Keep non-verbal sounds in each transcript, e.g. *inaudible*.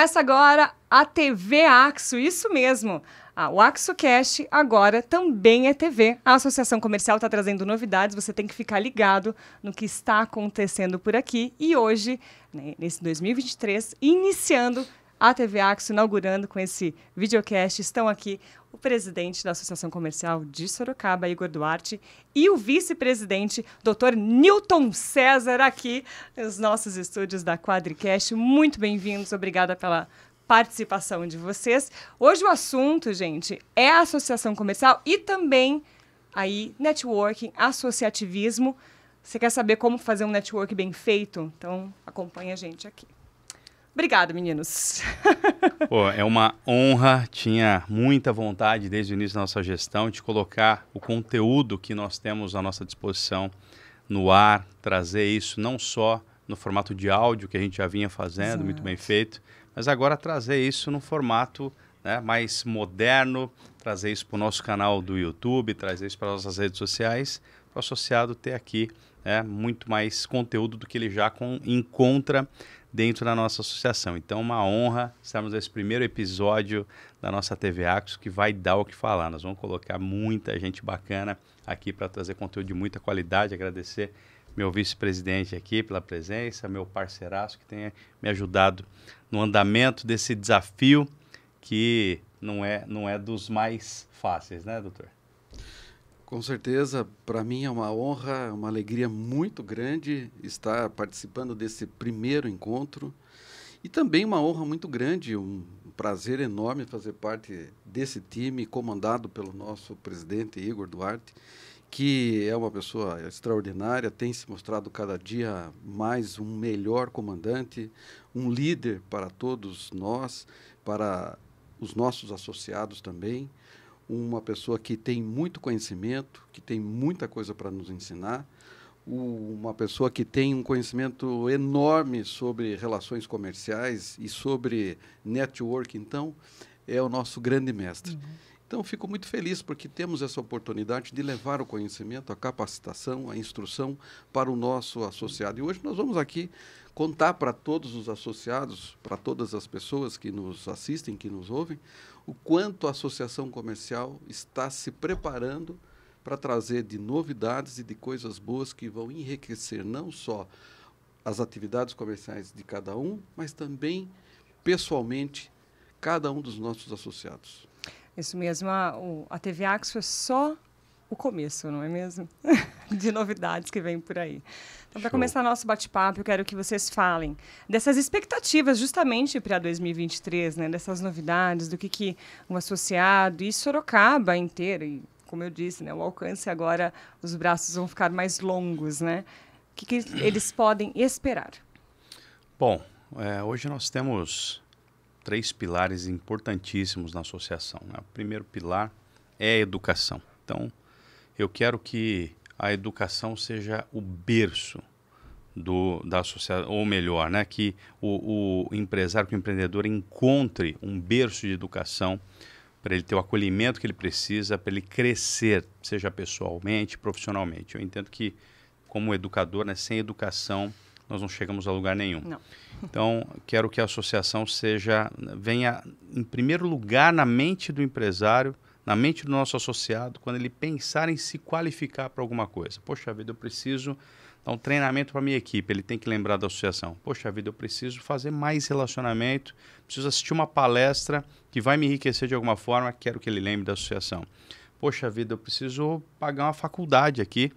Começa agora a TV Axo, isso mesmo. Ah, o AxoCast agora também é TV. A Associação Comercial está trazendo novidades, você tem que ficar ligado no que está acontecendo por aqui. E hoje, né, nesse 2023, iniciando a TV Axo inaugurando com esse videocast. Estão aqui o presidente da Associação Comercial de Sorocaba, Igor Duarte, e o vice-presidente, Dr. Newton César, aqui nos nossos estúdios da Quadricast. Muito bem-vindos, obrigada pela participação de vocês. Hoje o assunto, gente, é a associação comercial e também aí networking, associativismo. Você quer saber como fazer um network bem feito? Então acompanha a gente aqui. Obrigado, meninos. *laughs* Pô, é uma honra. Tinha muita vontade desde o início da nossa gestão de colocar o conteúdo que nós temos à nossa disposição no ar, trazer isso não só no formato de áudio que a gente já vinha fazendo, Exato. muito bem feito, mas agora trazer isso no formato né, mais moderno, trazer isso para o nosso canal do YouTube, trazer isso para as nossas redes sociais, para o associado ter aqui né, muito mais conteúdo do que ele já com, encontra dentro da nossa associação. Então, é uma honra estarmos nesse primeiro episódio da nossa TV Acos, que vai dar o que falar. Nós vamos colocar muita gente bacana aqui para trazer conteúdo de muita qualidade. Agradecer meu vice-presidente aqui pela presença, meu parceiraço que tenha me ajudado no andamento desse desafio que não é, não é dos mais fáceis, né, doutor? Com certeza, para mim é uma honra, uma alegria muito grande estar participando desse primeiro encontro e também uma honra muito grande, um prazer enorme fazer parte desse time comandado pelo nosso presidente Igor Duarte, que é uma pessoa extraordinária, tem se mostrado cada dia mais um melhor comandante, um líder para todos nós, para os nossos associados também uma pessoa que tem muito conhecimento, que tem muita coisa para nos ensinar, uma pessoa que tem um conhecimento enorme sobre relações comerciais e sobre network, então, é o nosso grande mestre. Uhum. Então, fico muito feliz porque temos essa oportunidade de levar o conhecimento, a capacitação, a instrução para o nosso associado. E hoje nós vamos aqui contar para todos os associados, para todas as pessoas que nos assistem, que nos ouvem, o quanto a associação comercial está se preparando para trazer de novidades e de coisas boas que vão enriquecer não só as atividades comerciais de cada um, mas também pessoalmente cada um dos nossos associados. Isso mesmo, a, a TV Axo é só o começo, não é mesmo? *laughs* *laughs* de novidades que vem por aí. Então, para começar nosso bate-papo, eu quero que vocês falem dessas expectativas justamente para 2023, né? Dessas novidades, do que, que um associado e Sorocaba inteiro, e como eu disse, né? O alcance agora, os braços vão ficar mais longos, né? O que, que eles *clears throat* podem esperar? Bom, é, hoje nós temos três pilares importantíssimos na associação. Né? O primeiro pilar é a educação. Então, eu quero que a educação seja o berço do, da sociedade, ou melhor, né, que o, o empresário, que o empreendedor encontre um berço de educação para ele ter o acolhimento que ele precisa, para ele crescer, seja pessoalmente, profissionalmente. Eu entendo que, como educador, né, sem educação, nós não chegamos a lugar nenhum. Não. Então, quero que a associação seja venha em primeiro lugar na mente do empresário na mente do nosso associado quando ele pensar em se qualificar para alguma coisa. Poxa vida, eu preciso dar um treinamento para minha equipe, ele tem que lembrar da associação. Poxa vida, eu preciso fazer mais relacionamento, preciso assistir uma palestra que vai me enriquecer de alguma forma, quero que ele lembre da associação. Poxa vida, eu preciso pagar uma faculdade aqui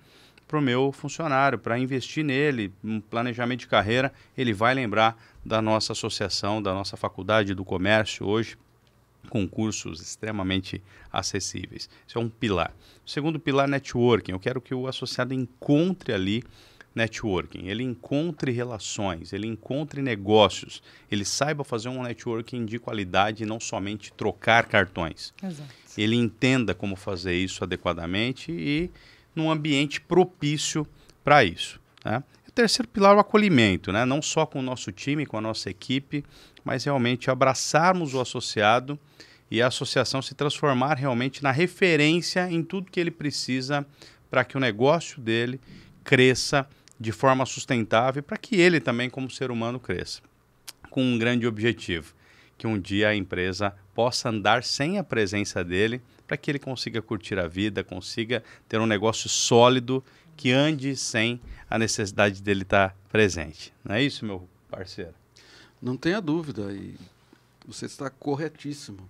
para o meu funcionário, para investir nele, um planejamento de carreira, ele vai lembrar da nossa associação, da nossa faculdade do comércio hoje, Concursos extremamente acessíveis. Isso é um pilar. O segundo pilar, networking. Eu quero que o associado encontre ali networking, ele encontre relações, ele encontre negócios, ele saiba fazer um networking de qualidade e não somente trocar cartões. Exato. Ele entenda como fazer isso adequadamente e num ambiente propício para isso. Né? O terceiro pilar é o acolhimento, né? não só com o nosso time, com a nossa equipe, mas realmente abraçarmos o associado e a associação se transformar realmente na referência em tudo que ele precisa para que o negócio dele cresça de forma sustentável, e para que ele também, como ser humano, cresça. Com um grande objetivo, que um dia a empresa possa andar sem a presença dele, para que ele consiga curtir a vida, consiga ter um negócio sólido que ande sem a necessidade dele estar presente. Não é isso, meu parceiro? Não tenha dúvida, e você está corretíssimo.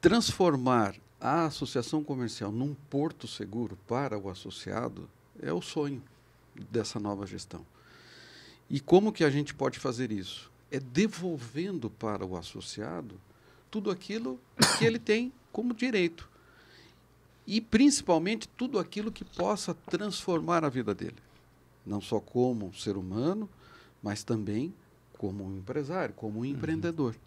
Transformar a associação comercial num porto seguro para o associado é o sonho dessa nova gestão. E como que a gente pode fazer isso? É devolvendo para o associado tudo aquilo que ele tem como direito. E principalmente tudo aquilo que possa transformar a vida dele, não só como ser humano, mas também como um empresário, como um uhum. empreendedor. Uhum.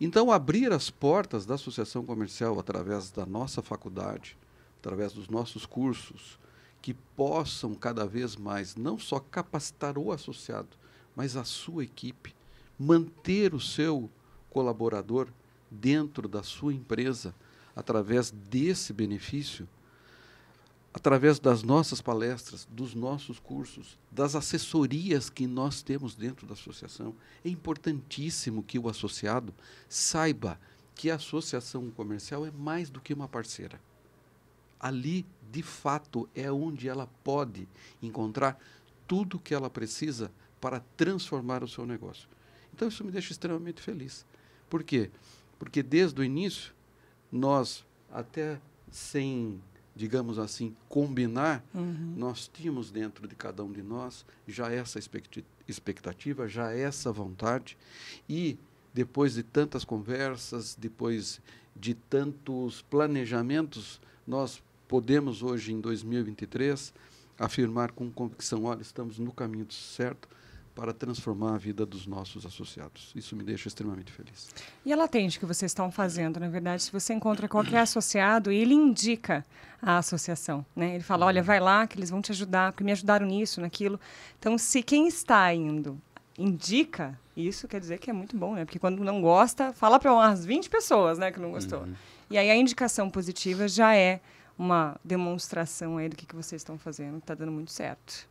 Então, abrir as portas da associação comercial através da nossa faculdade, através dos nossos cursos, que possam cada vez mais não só capacitar o associado, mas a sua equipe, manter o seu colaborador dentro da sua empresa através desse benefício através das nossas palestras, dos nossos cursos, das assessorias que nós temos dentro da associação, é importantíssimo que o associado saiba que a associação comercial é mais do que uma parceira. Ali, de fato, é onde ela pode encontrar tudo o que ela precisa para transformar o seu negócio. Então, isso me deixa extremamente feliz. Por quê? Porque desde o início, nós, até sem digamos assim, combinar, uhum. nós tínhamos dentro de cada um de nós já essa expectativa, já essa vontade. E depois de tantas conversas, depois de tantos planejamentos, nós podemos hoje, em 2023, afirmar com convicção: olha, estamos no caminho certo para transformar a vida dos nossos associados. Isso me deixa extremamente feliz. E ela atende o que vocês estão fazendo, na verdade, se você encontra qualquer associado ele indica a associação, né? Ele fala, olha, vai lá que eles vão te ajudar, porque me ajudaram nisso, naquilo. Então, se quem está indo indica, isso quer dizer que é muito bom, né? Porque quando não gosta, fala para umas 20 pessoas, né, que não gostou. Uhum. E aí a indicação positiva já é uma demonstração aí do que, que vocês estão fazendo, está dando muito certo.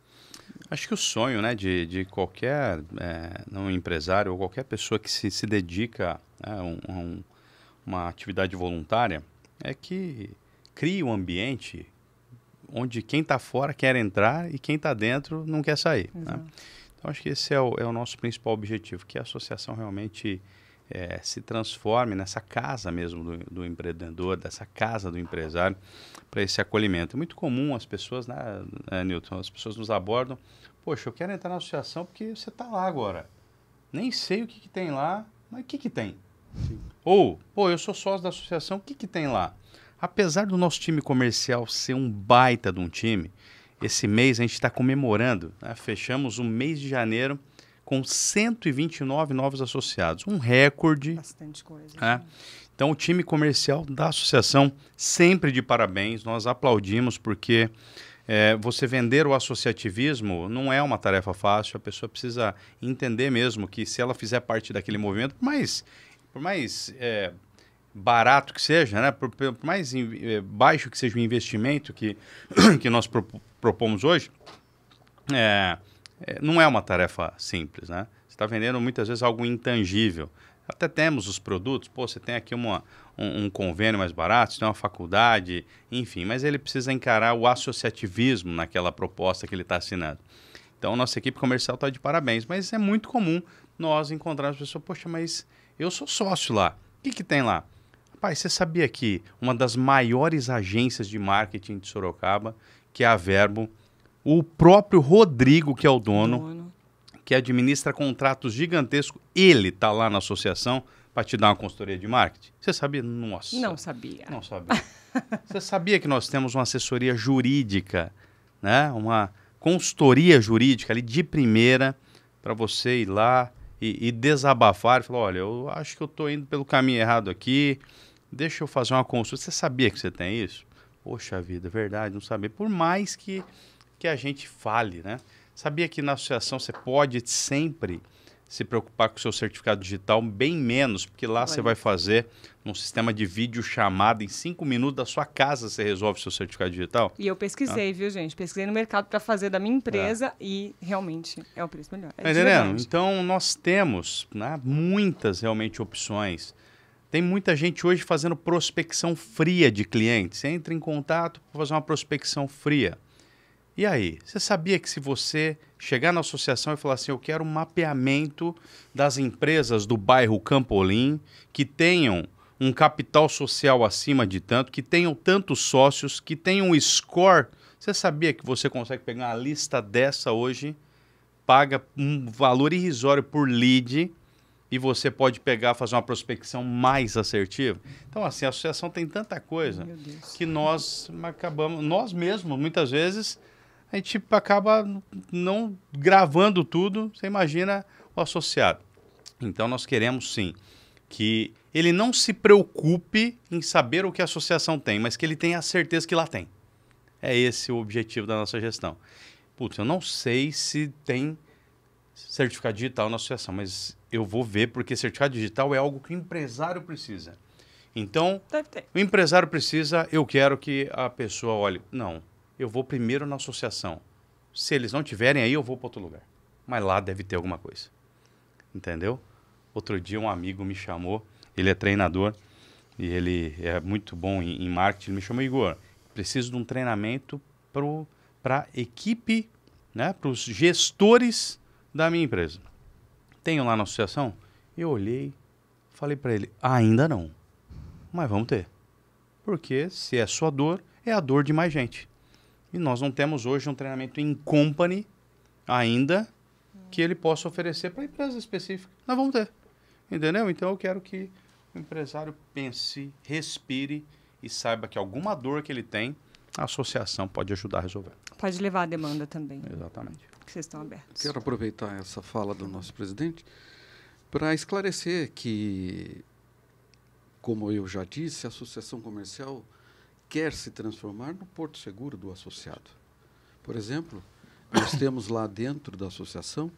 Acho que o sonho né, de, de qualquer é, não empresário ou qualquer pessoa que se, se dedica né, a, um, um, uma atividade voluntária é que crie um ambiente onde quem está fora quer entrar e quem está dentro não quer sair. Né? Então, acho que esse é o, é o nosso principal objetivo, que a associação realmente é, se transforme nessa casa mesmo do, do, empreendedor, dessa casa do empresário, para esse acolhimento. É muito comum as pessoas, né, né, Newton? As pessoas nos abordam, poxa, eu quero entrar na associação porque você está lá agora. Nem sei o que, que tem lá, mas o que, que tem? Sim. Ou, pô, eu sou sócio da associação, o que, que tem lá? Apesar do nosso time comercial ser um baita de um time, esse mês a gente está comemorando, né? fechamos o mês de janeiro com 129 novos associados. Um recorde. Bastante coisa. É. Então, o time comercial da associação, sempre de parabéns, nós aplaudimos, porque é, você vender o associativismo não é uma tarefa fácil, a pessoa precisa entender mesmo que se ela fizer parte daquele movimento, por mais, por mais é, barato que seja, né? por, por mais é, baixo que seja o investimento que, *clears throat* que nós pro, propomos hoje, é, é, não é uma tarefa simples, né? Você está vendendo muitas vezes algo intangível. Até temos os produtos, pô, você tem aqui uma, um, um, convênio mais barato, você tem uma faculdade, enfim, mas ele precisa encarar o associativismo naquela proposta que ele está assinando. Então, nossa equipe comercial está de parabéns, mas é muito comum nós encontrarmos pessoas, poxa, mas eu sou sócio lá, o que, que tem lá? Rapaz, você sabia que uma das maiores agências de marketing de Sorocaba, que é a Verbo, o próprio Rodrigo, que é o dono, dono. que administra contratos gigantescos, ele está lá na associação para te dar uma consultoria de marketing? Você sabia? Nossa. Não sabia. Não sabia. *laughs* Você sabia que nós temos uma assessoria jurídica, né? Uma consultoria jurídica ali de primeira para você ir lá e, e desabafar e falar, olha, eu acho que eu estou indo pelo caminho errado aqui, deixa eu fazer uma consulta. Você sabia que você tem isso? Poxa vida, é verdade, não sabia. Por mais que que a gente fale, né? Sabia que na associação você pode sempre se preocupar com o seu certificado digital, bem menos, porque lá você vai fazer um sistema de vídeo chamada em cinco minutos da sua casa você resolve o seu certificado digital. E eu pesquisei, ah. viu, gente? Pesquisei no mercado para fazer da minha empresa é. e realmente é o preço melhor. É Entendendo? Então nós temos né, muitas realmente opções. Tem muita gente hoje fazendo prospecção fria de clientes. Você entra em contato para fazer uma prospecção fria. E aí, você sabia que se você chegar na associação e falar assim, eu quero um mapeamento das empresas do bairro Campolim que tenham um capital social acima de tanto, que tenham tantos sócios, que tenham um score. Você sabia que você consegue pegar uma lista dessa hoje, paga um valor irrisório por lead e você pode pegar, fazer uma prospecção mais assertiva? Então, assim, a associação tem tanta coisa que nós acabamos, nós mesmos, muitas vezes, a gente tipo, acaba não gravando tudo, você imagina o associado. Então nós queremos sim que ele não se preocupe em saber o que a associação tem, mas que ele tenha a certeza que lá tem. É esse o objetivo da nossa gestão. Putz, eu não sei se tem certificado digital na associação, mas eu vou ver porque certificado digital é algo que o empresário precisa. Então, o empresário precisa, eu quero que a pessoa olhe. Não, eu vou primeiro na associação. Se eles não tiverem aí, eu vou para outro lugar. Mas lá deve ter alguma coisa. Entendeu? Outro dia um amigo me chamou, ele é treinador e ele é muito bom em, em marketing, ele me chamou Igor, preciso de um treinamento para equipe, né, para os gestores da minha empresa. Tenho lá na associação? Eu olhei, falei para ele, ainda não, mas vamos ter. Porque se é sua dor, é a dor de mais gente. E nós não temos hoje um treinamento em company ainda que ele possa oferecer para a empresa específica. Nós vamos ter. Entendeu? Então eu quero que o empresário pense, respire e saiba que alguma dor que ele tem, a associação pode ajudar a resolver. Pode levar a demanda também. Exatamente. Que vocês estão abertos. Quero aproveitar essa fala do nosso presidente para esclarecer que, como eu já disse, a associação comercial quer se transformar no porto seguro do associado. Por exemplo, nós temos lá dentro da associação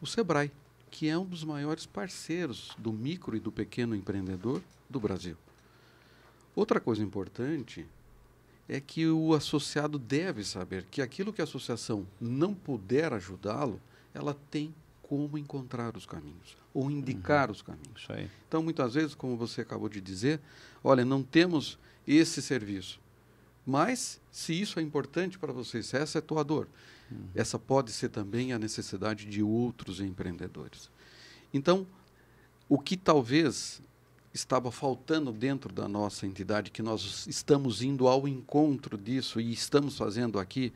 o Sebrae, que é um dos maiores parceiros do micro e do pequeno empreendedor do Brasil. Outra coisa importante é que o associado deve saber que aquilo que a associação não puder ajudá-lo, ela tem como encontrar os caminhos ou indicar uhum. os caminhos. Então, muitas vezes, como você acabou de dizer, olha, não temos esse serviço. Mas, se isso é importante para você, se essa é a tua dor, uhum. essa pode ser também a necessidade de outros empreendedores. Então, o que talvez estava faltando dentro da nossa entidade, que nós estamos indo ao encontro disso e estamos fazendo aqui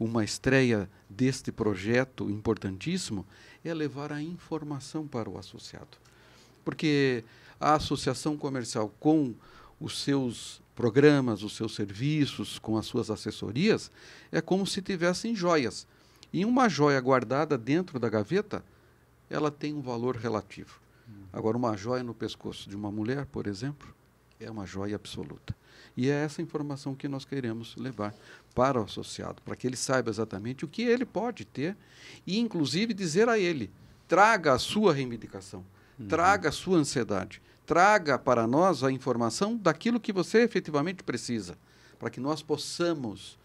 uma estreia deste projeto importantíssimo, é levar a informação para o associado. Porque a associação comercial com os seus programas, os seus serviços, com as suas assessorias, é como se tivessem joias. E uma joia guardada dentro da gaveta, ela tem um valor relativo. Uhum. Agora, uma joia no pescoço de uma mulher, por exemplo, é uma joia absoluta. E é essa informação que nós queremos levar para o associado, para que ele saiba exatamente o que ele pode ter e, inclusive, dizer a ele: traga a sua reivindicação, uhum. traga a sua ansiedade traga para nós a informação daquilo que você efetivamente precisa, para que nós possamos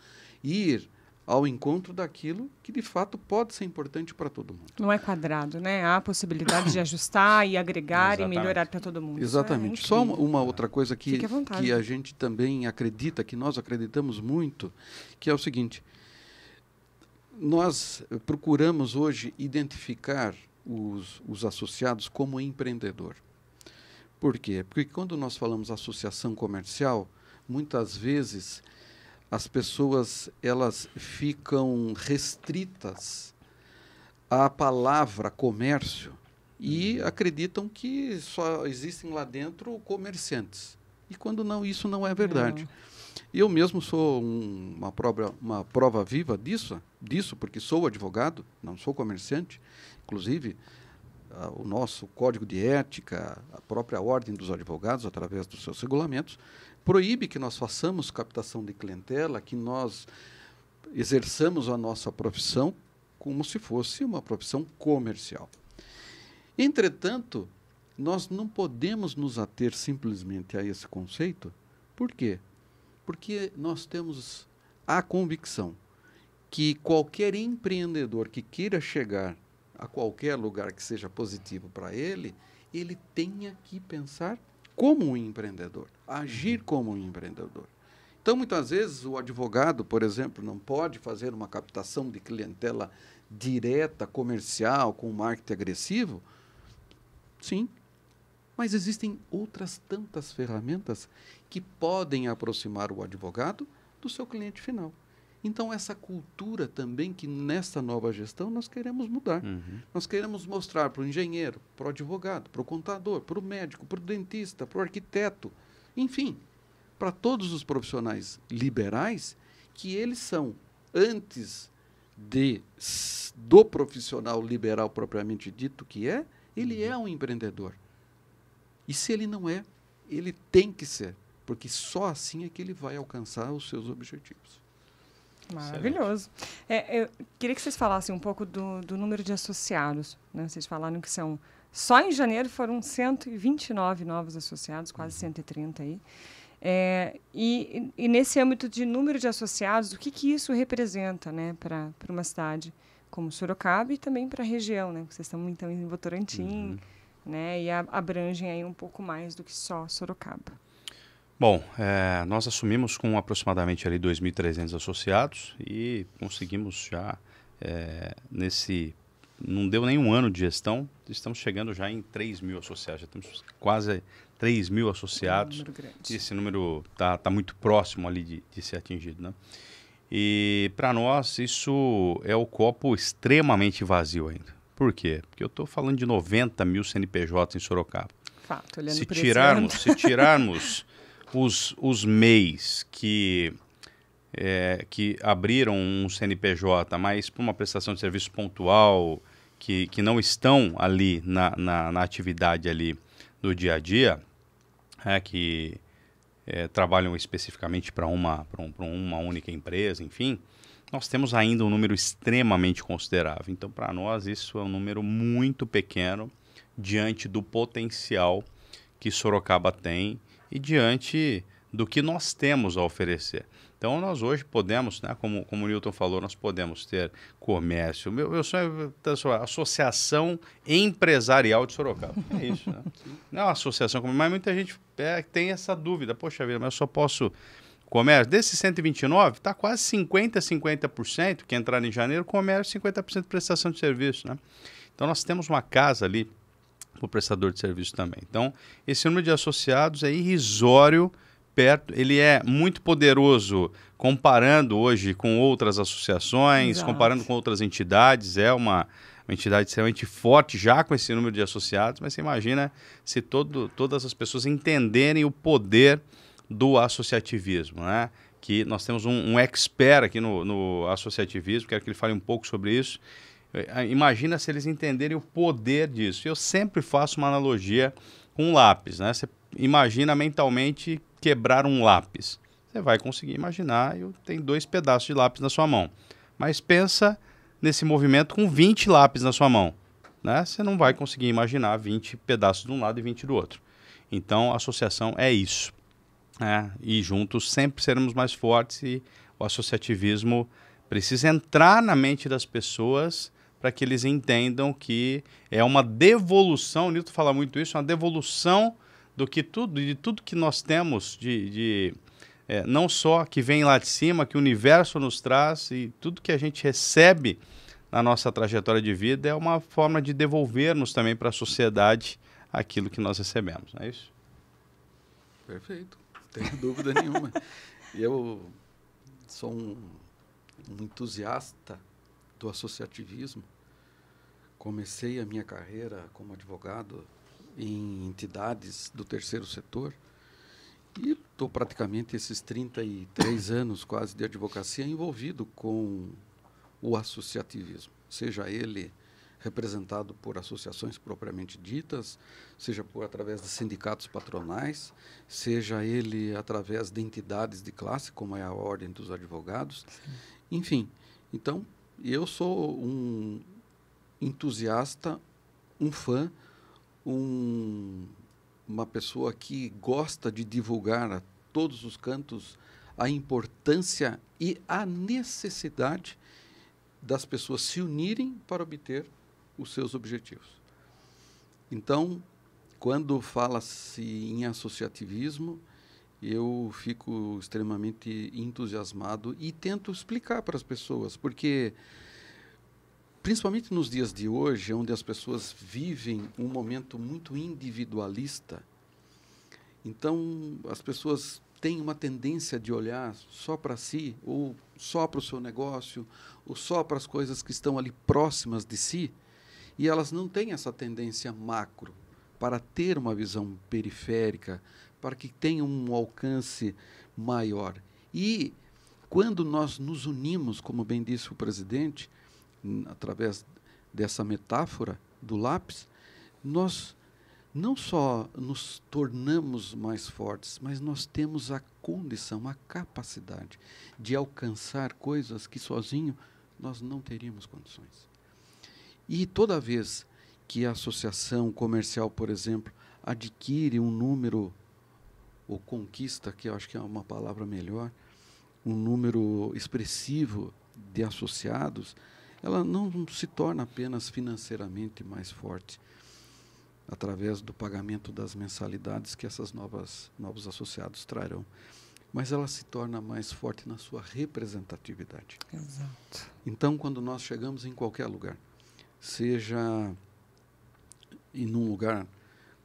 ir ao encontro daquilo que de fato pode ser importante para todo mundo. Não é quadrado, né? Há a possibilidade de ajustar e agregar Exatamente. e melhorar para todo mundo. Exatamente. É Só uma, outra coisa que, que a gente também acredita, que nós acreditamos muito, que é o seguinte: nós procuramos hoje identificar os, os associados como empreendedor. Por quê? Porque quando nós falamos associação comercial, muitas vezes as pessoas elas ficam restritas à palavra comércio e uhum. acreditam que só existem lá dentro comerciantes. E quando não, isso não é verdade. Eu mesmo sou um, uma, prova, uma prova viva disso, disso, porque sou advogado, não sou comerciante. Inclusive, o nosso código de ética, a própria ordem dos advogados, através dos seus regulamentos, proíbe que nós façamos captação de clientela, que nós exerçamos a nossa profissão como se fosse uma profissão comercial. Entretanto, nós não podemos nos ater simplesmente a esse conceito. Por quê? Porque nós temos a convicção que qualquer empreendedor que queira chegar a qualquer lugar que seja positivo para ele, ele tenha que pensar como um empreendedor, agir uhum. como um empreendedor. Então, muitas vezes, o advogado, por exemplo, não pode fazer uma captação de clientela direta, comercial, com marketing agressivo. Sim, mas existem outras tantas ferramentas que podem aproximar o advogado do seu cliente final. Então, essa cultura também que nesta nova gestão nós queremos mudar. Uhum. Nós queremos mostrar para o engenheiro, para o advogado, para o contador, para o médico, para o dentista, para o arquiteto, enfim, para todos os profissionais liberais que eles são, antes de do profissional liberal propriamente dito que é, ele uhum. é um empreendedor. E se ele não é, ele tem que ser, porque só assim é que ele vai alcançar os seus objetivos. Maravilhoso. É, eu queria que vocês falassem um pouco do, do número de associados. Né? Vocês falaram que são. Só em janeiro foram 129 novos associados, quase 130 uhum. aí. É, e, e, nesse âmbito de número de associados, o que, que isso representa né, para uma cidade como Sorocaba e também para a região? Né? Vocês estão então em Votorantim uhum. né, e a, abrangem aí um pouco mais do que só Sorocaba. Bom, é, nós assumimos com aproximadamente ali 2.300 associados e conseguimos já é, nesse não deu nem um ano de gestão, estamos chegando já em 3 mil associados, já temos quase 3 mil associados. É um número esse número está tá muito próximo ali de, de ser atingido. Né? E para nós isso é o copo extremamente vazio ainda. Por quê? Porque eu estou falando de 90 mil CNPJs em Sorocaba. Fato, olhando se tirarmos, se tirarmos *laughs* os, os MEIs que, é, que abriram um CNPJ, mas para uma prestação de serviço pontual, que, que não estão ali na, na, na atividade ali do dia a dia, é, que é, trabalham especificamente para uma, um, uma única empresa, enfim, nós temos ainda um número extremamente considerável. Então, para nós, isso é um número muito pequeno diante do potencial que Sorocaba tem e diante do que nós temos a oferecer. Então, nós hoje podemos, né, como, como o Newton falou, nós podemos ter comércio. Meu, meu sonho é Associação Empresarial de Sorocaba. É isso, né? Não é uma associação, mas muita gente é, tem essa dúvida. Poxa vida, mas eu só posso comércio. Desse 129, está quase 50%, 50% que entraram em janeiro, comércio 50% prestação de serviço. Né? Então, nós temos uma casa ali para o prestador de serviço também. Então, esse número de associados é irrisório perto, ele é muito poderoso comparando hoje com outras associações, Exato. comparando com outras entidades, é uma, uma entidade extremamente forte já com esse número de associados, mas você imagina se todo, todas as pessoas entenderem o poder do associativismo, né? Que nós temos um, um expert aqui no, no associativismo, quero que ele fale um pouco sobre isso é, imagina se eles entenderem o poder disso. Eu sempre faço uma analogia com um lápis, né? Você imagina mentalmente quebrar um lápis. Você vai conseguir imaginar, eu tenho dois pedaços de lápis na sua mão. Mas pensa nesse movimento com 20 lápis na sua mão. Né? Você não vai conseguir imaginar 20 pedaços de um lado e 20 do outro. Então, a associação é isso. Né? E juntos sempre seremos mais fortes e o associativismo precisa entrar na mente das pessoas para que eles entendam que é uma devolução, Nito, fala muito isso, é uma devolução do que tudo, de tudo que nós temos de, de é, não só que vem lá de cima, que o universo nos traz e tudo que a gente recebe na nossa trajetória de vida é uma forma de devolvermos também para a sociedade aquilo que nós recebemos, não é isso? Perfeito, não tenho *laughs* dúvida nenhuma. Eu sou um, um entusiasta do associativismo. Comecei a minha carreira como advogado em entidades do terceiro setor e estou praticamente esses 33 anos quase de advocacia envolvido com o associativismo, seja ele representado por associações propriamente ditas, seja por através de sindicatos patronais, seja ele através de entidades de classe, como é a Ordem dos Advogados, Sim. enfim. Então, eu sou um entusiasta, um fã, um, uma pessoa que gosta de divulgar a todos os cantos a importância e a necessidade das pessoas se unirem para obter os seus objetivos. Então, quando fala-se em associativismo, eu fico extremamente entusiasmado e tento explicar para as pessoas, porque principalmente nos dias de hoje, onde as pessoas vivem um momento muito individualista, então as pessoas têm uma tendência de olhar só para si, ou só para o seu negócio, ou só para as coisas que estão ali próximas de si, e elas não têm essa tendência macro para ter uma visão periférica, para que tenha um alcance maior. E quando nós nos unimos, como bem disse o presidente, através dessa metáfora do lápis, nós não só nos tornamos mais fortes, mas nós temos a condição, a capacidade de alcançar coisas que sozinho nós não teríamos condições. E toda vez que a associação comercial, por exemplo, adquire um número ou conquista, que eu acho que é uma palavra melhor, um número expressivo de associados, ela não se torna apenas financeiramente mais forte através do pagamento das mensalidades que essas novas novos associados trarão, mas ela se torna mais forte na sua representatividade. Exato. Então, quando nós chegamos em qualquer lugar, seja em um lugar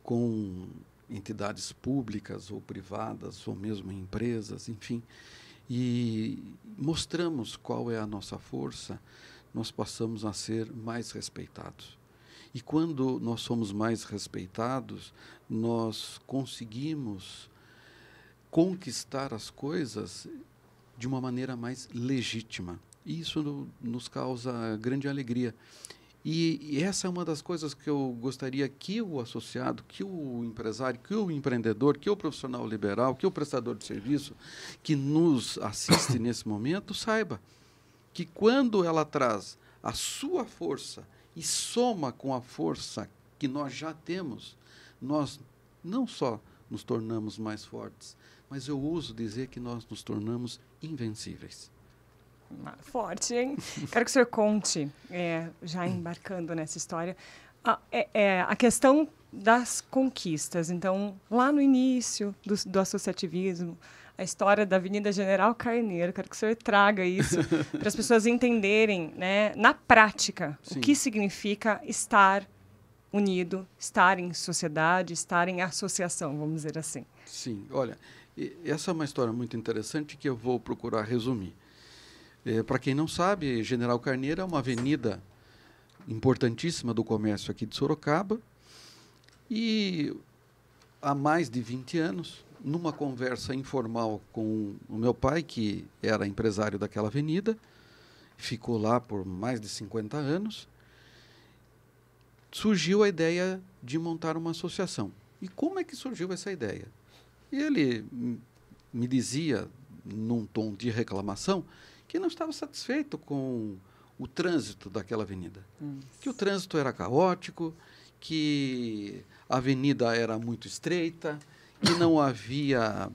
com entidades públicas ou privadas, ou mesmo empresas, enfim, e mostramos qual é a nossa força, nós passamos a ser mais respeitados. E quando nós somos mais respeitados, nós conseguimos conquistar as coisas de uma maneira mais legítima. E isso nos causa grande alegria. E, e, essa é uma das coisas que eu gostaria que o associado, que o empresário, que o empreendedor, que o profissional liberal, que o prestador de serviço que nos assiste *coughs* nesse momento saiba que quando ela traz a sua força e soma com a força que nós já temos, nós não só nos tornamos mais fortes, mas eu ouso dizer que nós nos tornamos invencíveis forte, hein? *laughs* Quero que o senhor conte, é, já embarcando nessa história, a, é, é, a questão das conquistas. Então, lá no início do, do associativismo, a história da Avenida General Carneiro. Quero que o senhor traga isso *laughs* para as pessoas entenderem, né, na prática, Sim. o que significa estar unido, estar em sociedade, estar em associação, vamos dizer assim. Sim, olha, essa é uma história muito interessante que eu vou procurar resumir. É, Para quem não sabe, General Carneiro é uma avenida importantíssima do comércio aqui de Sorocaba. E há mais de 20 anos, numa conversa informal com o meu pai, que era empresário daquela avenida, ficou lá por mais de 50 anos, surgiu a ideia de montar uma associação. E como é que surgiu essa ideia? E ele me dizia, num tom de reclamação, que não estava satisfeito com o trânsito daquela avenida. Hum. Que o trânsito era caótico, que a avenida era muito estreita, que não havia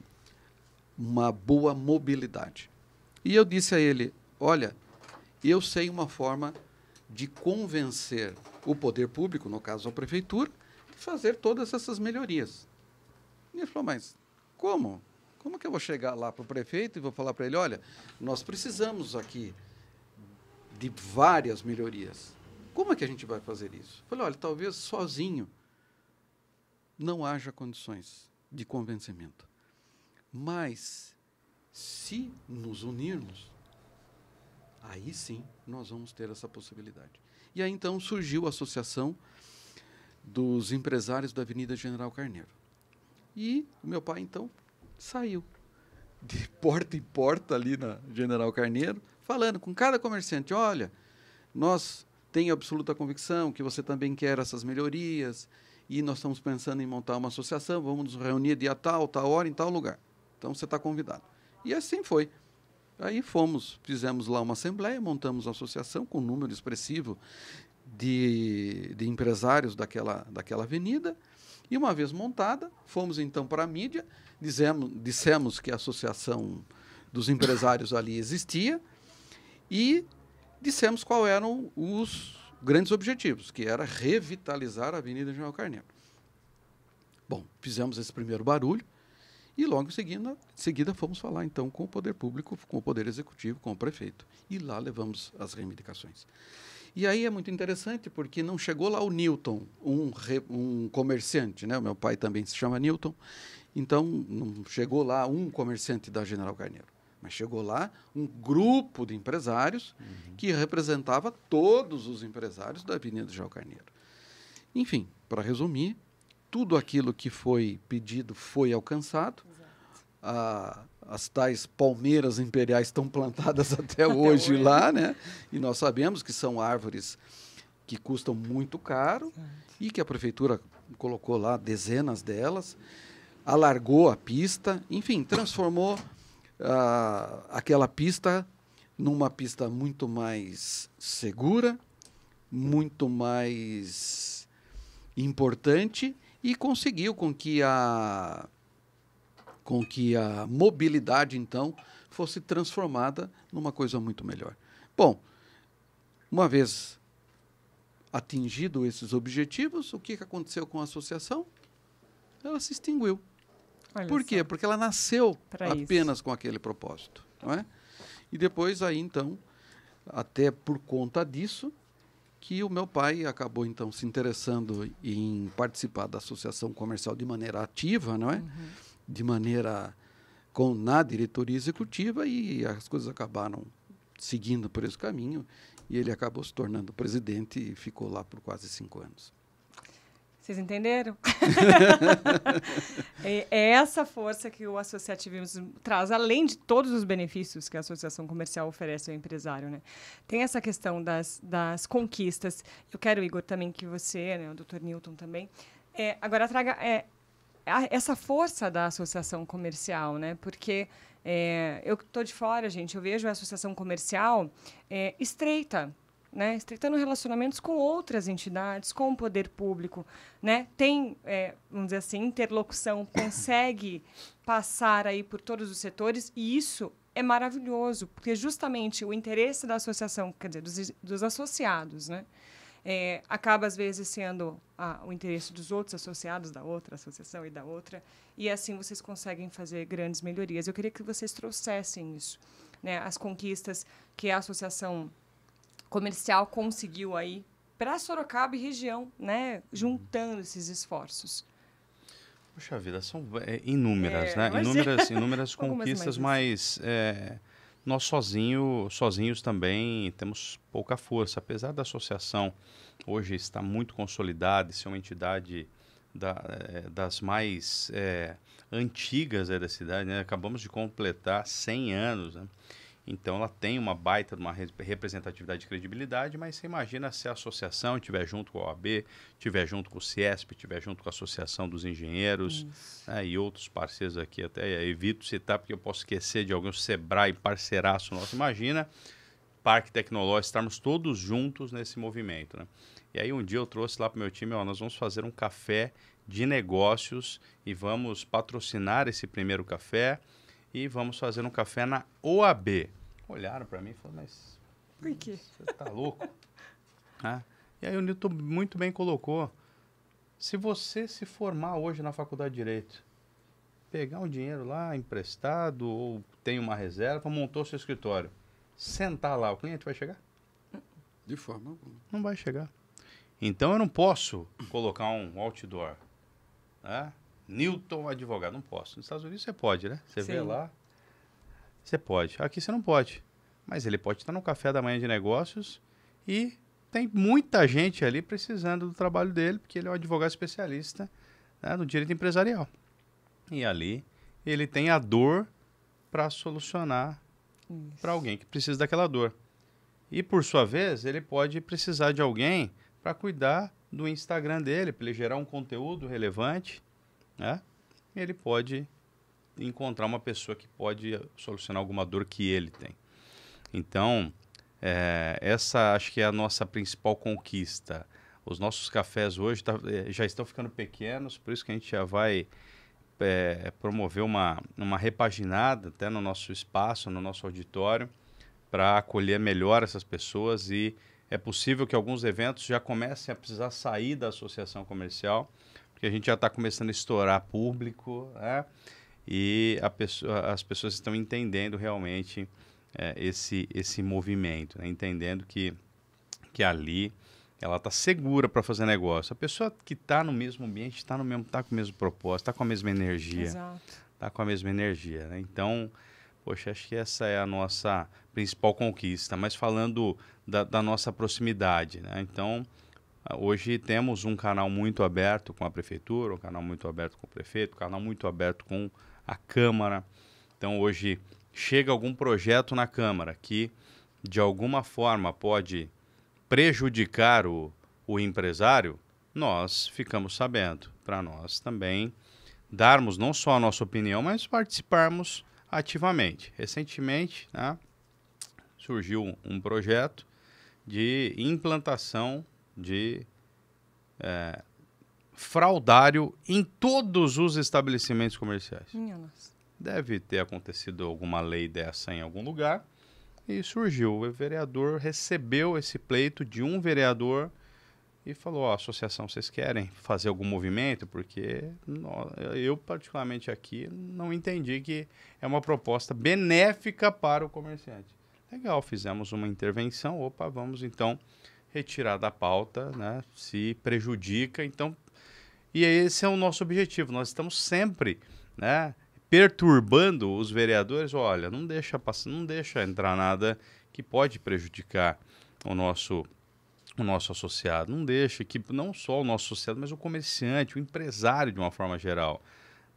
uma boa mobilidade. E eu disse a ele: Olha, eu sei uma forma de convencer o poder público, no caso a prefeitura, de fazer todas essas melhorias. E ele falou: Mas como? Como que eu vou chegar lá para o prefeito e vou falar para ele, olha, nós precisamos aqui de várias melhorias. Como é que a gente vai fazer isso? Falei, olha, talvez sozinho não haja condições de convencimento. Mas se nos unirmos, aí sim nós vamos ter essa possibilidade. E aí então surgiu a Associação dos Empresários da Avenida General Carneiro. E o meu pai então saiu de porta em porta ali na General Carneiro, falando com cada comerciante: olha, nós temos absoluta convicção que você também quer essas melhorias e nós estamos pensando em montar uma associação, vamos nos reunir dia tal, tal hora, em tal lugar. Então você está convidado. E assim foi. Aí fomos, fizemos lá uma assembleia, montamos uma associação com um número expressivo de, de empresários daquela, daquela avenida e uma vez montada, fomos então para a mídia, dizemos, dissemos que a associação dos empresários ali existia e dissemos qual eram os grandes objetivos, que era revitalizar a Avenida General Carneiro. Bom, fizemos esse primeiro barulho e logo em seguida, em seguida fomos falar então com o poder público, com o poder executivo, com o prefeito e lá levamos as reivindicações. E aí é muito interessante porque não chegou lá o Newton, um, re, um comerciante, né? O meu pai também se chama Newton, então não chegou lá um comerciante da General Carneiro, mas chegou lá um grupo de empresários uhum. que representava todos os empresários da Avenida General Carneiro. Enfim, para resumir, tudo aquilo que foi pedido foi alcançado. Ah, as tais palmeiras imperiais estão plantadas *laughs* até, até hoje, hoje, lá, né? E nós sabemos que são árvores que custam muito caro e que a prefeitura colocou lá dezenas delas, alargou a pista, enfim, transformou uh, aquela pista numa pista muito mais segura, muito mais importante e conseguiu com que a com que a mobilidade, então, fosse transformada numa coisa muito melhor. Bom, uma vez atingido esses objetivos, o que aconteceu com a associação? Ela se extinguiu. Olha Por quê? Porque ela nasceu pra apenas isso. com aquele propósito. Não é? E depois, aí então, até por conta disso, que o meu pai acabou então se interessando em participar da associação comercial de maneira ativa, não é? Uhum de maneira com na diretoria executiva e as coisas acabaram seguindo por esse caminho e ele acabou se tornando presidente e ficou lá por quase cinco anos. Vocês entenderam? *laughs* É, é essa força que o associativismo traz, além de todos os benefícios que a associação comercial oferece ao empresário. Né? Tem essa questão das, das conquistas. Eu quero, Igor, também que você, né, o doutor Newton também, é, agora traga é, a, essa força da associação comercial, né? Porque é, eu estou de fora, gente, eu vejo a associação comercial é, estreita, né? Estreitando relacionamentos com outras entidades, com o poder público, né? Tem, é, vamos dizer assim, interlocução, consegue passar aí por todos os setores e isso é maravilhoso, porque justamente o interesse da associação, quer dizer, dos, dos associados, né? é, acaba às vezes sendo a, ah, o interesse dos outros associados da outra associação e da outra, e assim vocês conseguem fazer grandes melhorias. Eu queria que vocês trouxessem isso, né, as conquistas que a associação comercial conseguiu aí para Sorocaba e região, né, juntando esses esforços. poxa vida, são é, inúmeras, é, né? Inúmeras, *laughs* inúmeras conquistas, mais mas nós sozinho, sozinhos também temos pouca força. Apesar da associação hoje estar muito consolidada e ser uma entidade da, é, das mais é, antigas né, da cidade, né? acabamos de completar 100 anos. Né? Então ela tem uma baita uma representatividade e credibilidade, mas você imagina se a associação estiver junto com a OAB, estiver junto com o CIESP, estiver junto com a Associação dos Engenheiros né, e outros parceiros aqui, até evito citar porque eu posso esquecer de algum Sebrae, parceiraço nosso. Imagina Parque Tecnológico, estarmos todos juntos nesse movimento. Né? E aí um dia eu trouxe lá para o meu time, ó, nós vamos fazer um café de negócios e vamos patrocinar esse primeiro café e vamos fazer um café na OAB olharam para mim e falaram, mas... Por quê? *laughs* Você tá louco? *laughs* É. e aí o Newton muito bem colocou, se você se formar hoje na faculdade de Direito, pegar um dinheiro lá emprestado ou tem uma reserva, montou seu escritório, sentar lá, o cliente vai chegar? De forma alguma. Não vai chegar. Então eu não posso colocar um outdoor, né? Newton advogado, não posso. Nos Estados Unidos você pode, né? Você Sim. vê lá, você pode. Aqui você não pode. Mas ele pode estar no café da manhã de negócios e tem muita gente ali precisando do trabalho dele, porque ele é um advogado especialista né, no direito empresarial. E ali ele tem a dor para solucionar para alguém que precisa daquela dor. E por sua vez, ele pode precisar de alguém para cuidar do Instagram dele, para ele gerar um conteúdo relevante, né? Ele pode encontrar uma pessoa que pode eh, solucionar alguma dor que ele tem. Então, é, essa acho que é a nossa principal conquista. Os nossos cafés hoje tá, eh, já estão ficando pequenos, por isso que a gente já vai é, promover uma, uma repaginada até no nosso espaço, no nosso auditório, para acolher melhor essas pessoas e é possível que alguns eventos já comecem a precisar sair da associação comercial, porque a gente já está começando a estourar público, né? e pessoa, as pessoas estão entendendo realmente é, esse, esse movimento, né? entendendo que, que ali ela está segura para fazer negócio. A pessoa que está no mesmo ambiente está no mesmo, tá com o mesmo propósito, está com a mesma energia, está com a mesma energia. Né? Então, poxa, acho que essa é a nossa principal conquista. Mas falando da, da nossa proximidade, né? então Hoje temos um canal muito aberto com a prefeitura, um canal muito aberto com o prefeito, um canal muito aberto com a Câmara. Então, hoje, chega algum projeto na Câmara que, de alguma forma, pode prejudicar o, o empresário, nós ficamos sabendo. Para nós também darmos não só a nossa opinião, mas participarmos ativamente. Recentemente, né, surgiu um projeto de implantação de é, fraudário em todos os estabelecimentos comerciais. Minha nossa. Deve ter acontecido alguma lei dessa em algum lugar e surgiu. O vereador recebeu esse pleito de um vereador e falou: Ó, oh, associação, vocês querem fazer algum movimento? Porque eu, particularmente aqui, não entendi que é uma proposta benéfica para o comerciante. Legal, fizemos uma intervenção. Opa, vamos então retirar da pauta, né? Se prejudica. Então e esse é o nosso objetivo. Nós estamos sempre, né, perturbando os vereadores. Olha, não deixa passar, não deixa entrar nada que pode prejudicar o nosso o nosso associado. Não deixa que não só o nosso associado, mas o comerciante, o empresário de uma forma geral.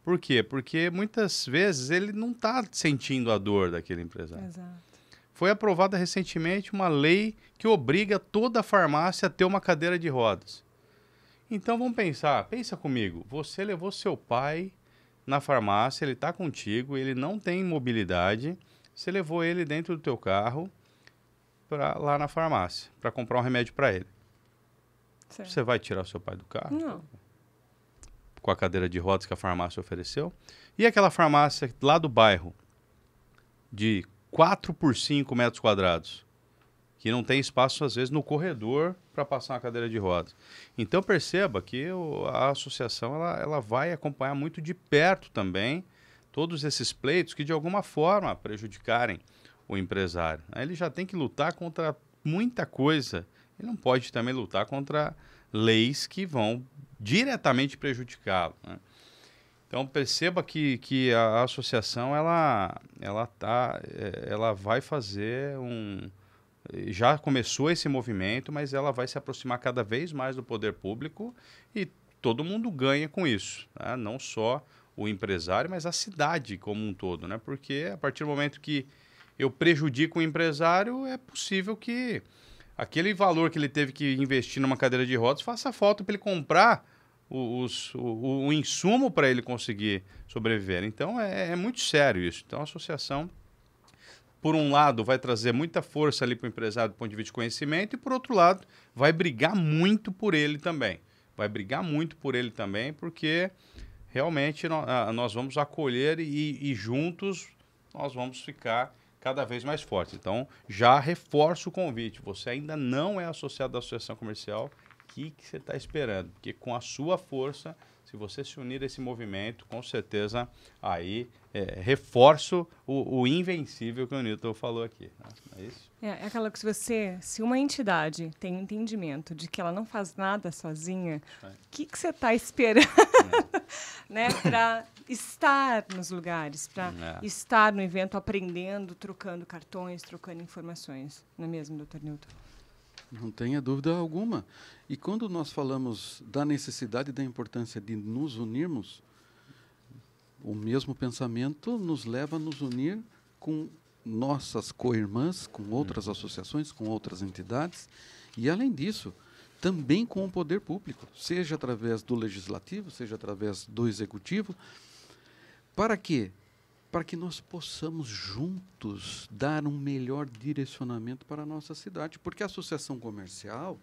Por quê? Porque muitas vezes ele não está sentindo a dor daquele empresário. Exato. Foi aprovada recentemente uma lei que obriga toda farmácia a ter uma cadeira de rodas. Então vamos pensar, pensa comigo. Você levou seu pai na farmácia, ele está contigo, ele não tem mobilidade, você levou ele dentro do teu carro para lá na farmácia para comprar um remédio para ele. Certo. Você vai tirar o seu pai do carro? Não. Com a cadeira de rodas que a farmácia ofereceu? E aquela farmácia lá do bairro de 4 por 5 metros quadrados? que não tem espaço, às vezes, no corredor para passar uma cadeira de rodas. Então, perceba que o, a associação ela, ela vai acompanhar muito de perto também todos esses pleitos que, de alguma forma, prejudicarem o empresário. Né? Ele já tem que lutar contra muita coisa. Ele não pode também lutar contra leis que vão diretamente prejudicá-lo. Né? Então perceba que, que a associação ela ela tá é, ela vai fazer um já começou esse movimento, mas ela vai se aproximar cada vez mais do poder público e todo mundo ganha com isso, né? não só o empresário, mas a cidade como um todo, né? Porque a partir do momento que eu prejudico o empresário, é possível que aquele valor que ele teve que investir numa cadeira de rodas faça falta para ele comprar os, o, o, insumo para ele conseguir sobreviver. Então é, é muito sério isso. Então a associação por um lado, vai trazer muita força ali para o empresário do ponto de vista de conhecimento, e por outro lado, vai brigar muito por ele também. Vai brigar muito por ele também, porque realmente nós vamos acolher e, e juntos nós vamos ficar cada vez mais fortes. Então, já reforço o convite. Você ainda não é associado da Associação Comercial, o que, que você está esperando? Porque com a sua força se você se unir a esse movimento, com certeza aí é, reforço o, o, invencível que o Newton falou aqui. Né? É isso? É, é aquela que se você, se uma entidade tem entendimento de que ela não faz nada sozinha, é. o é. que, que você está esperando *laughs* né, para estar nos lugares, para é. estar no evento aprendendo, trocando cartões, trocando informações? Não é mesmo, doutor Newton? Não tenha dúvida alguma. E quando nós falamos da necessidade e da importância de nos unirmos, o mesmo pensamento nos leva a nos unir com nossas co-irmãs, com outras uhum. associações, com outras entidades, e além disso, também com o poder público, seja através do legislativo, seja através do executivo, para quê? para que nós possamos juntos dar um melhor direcionamento para a nossa cidade, porque a associação comercial,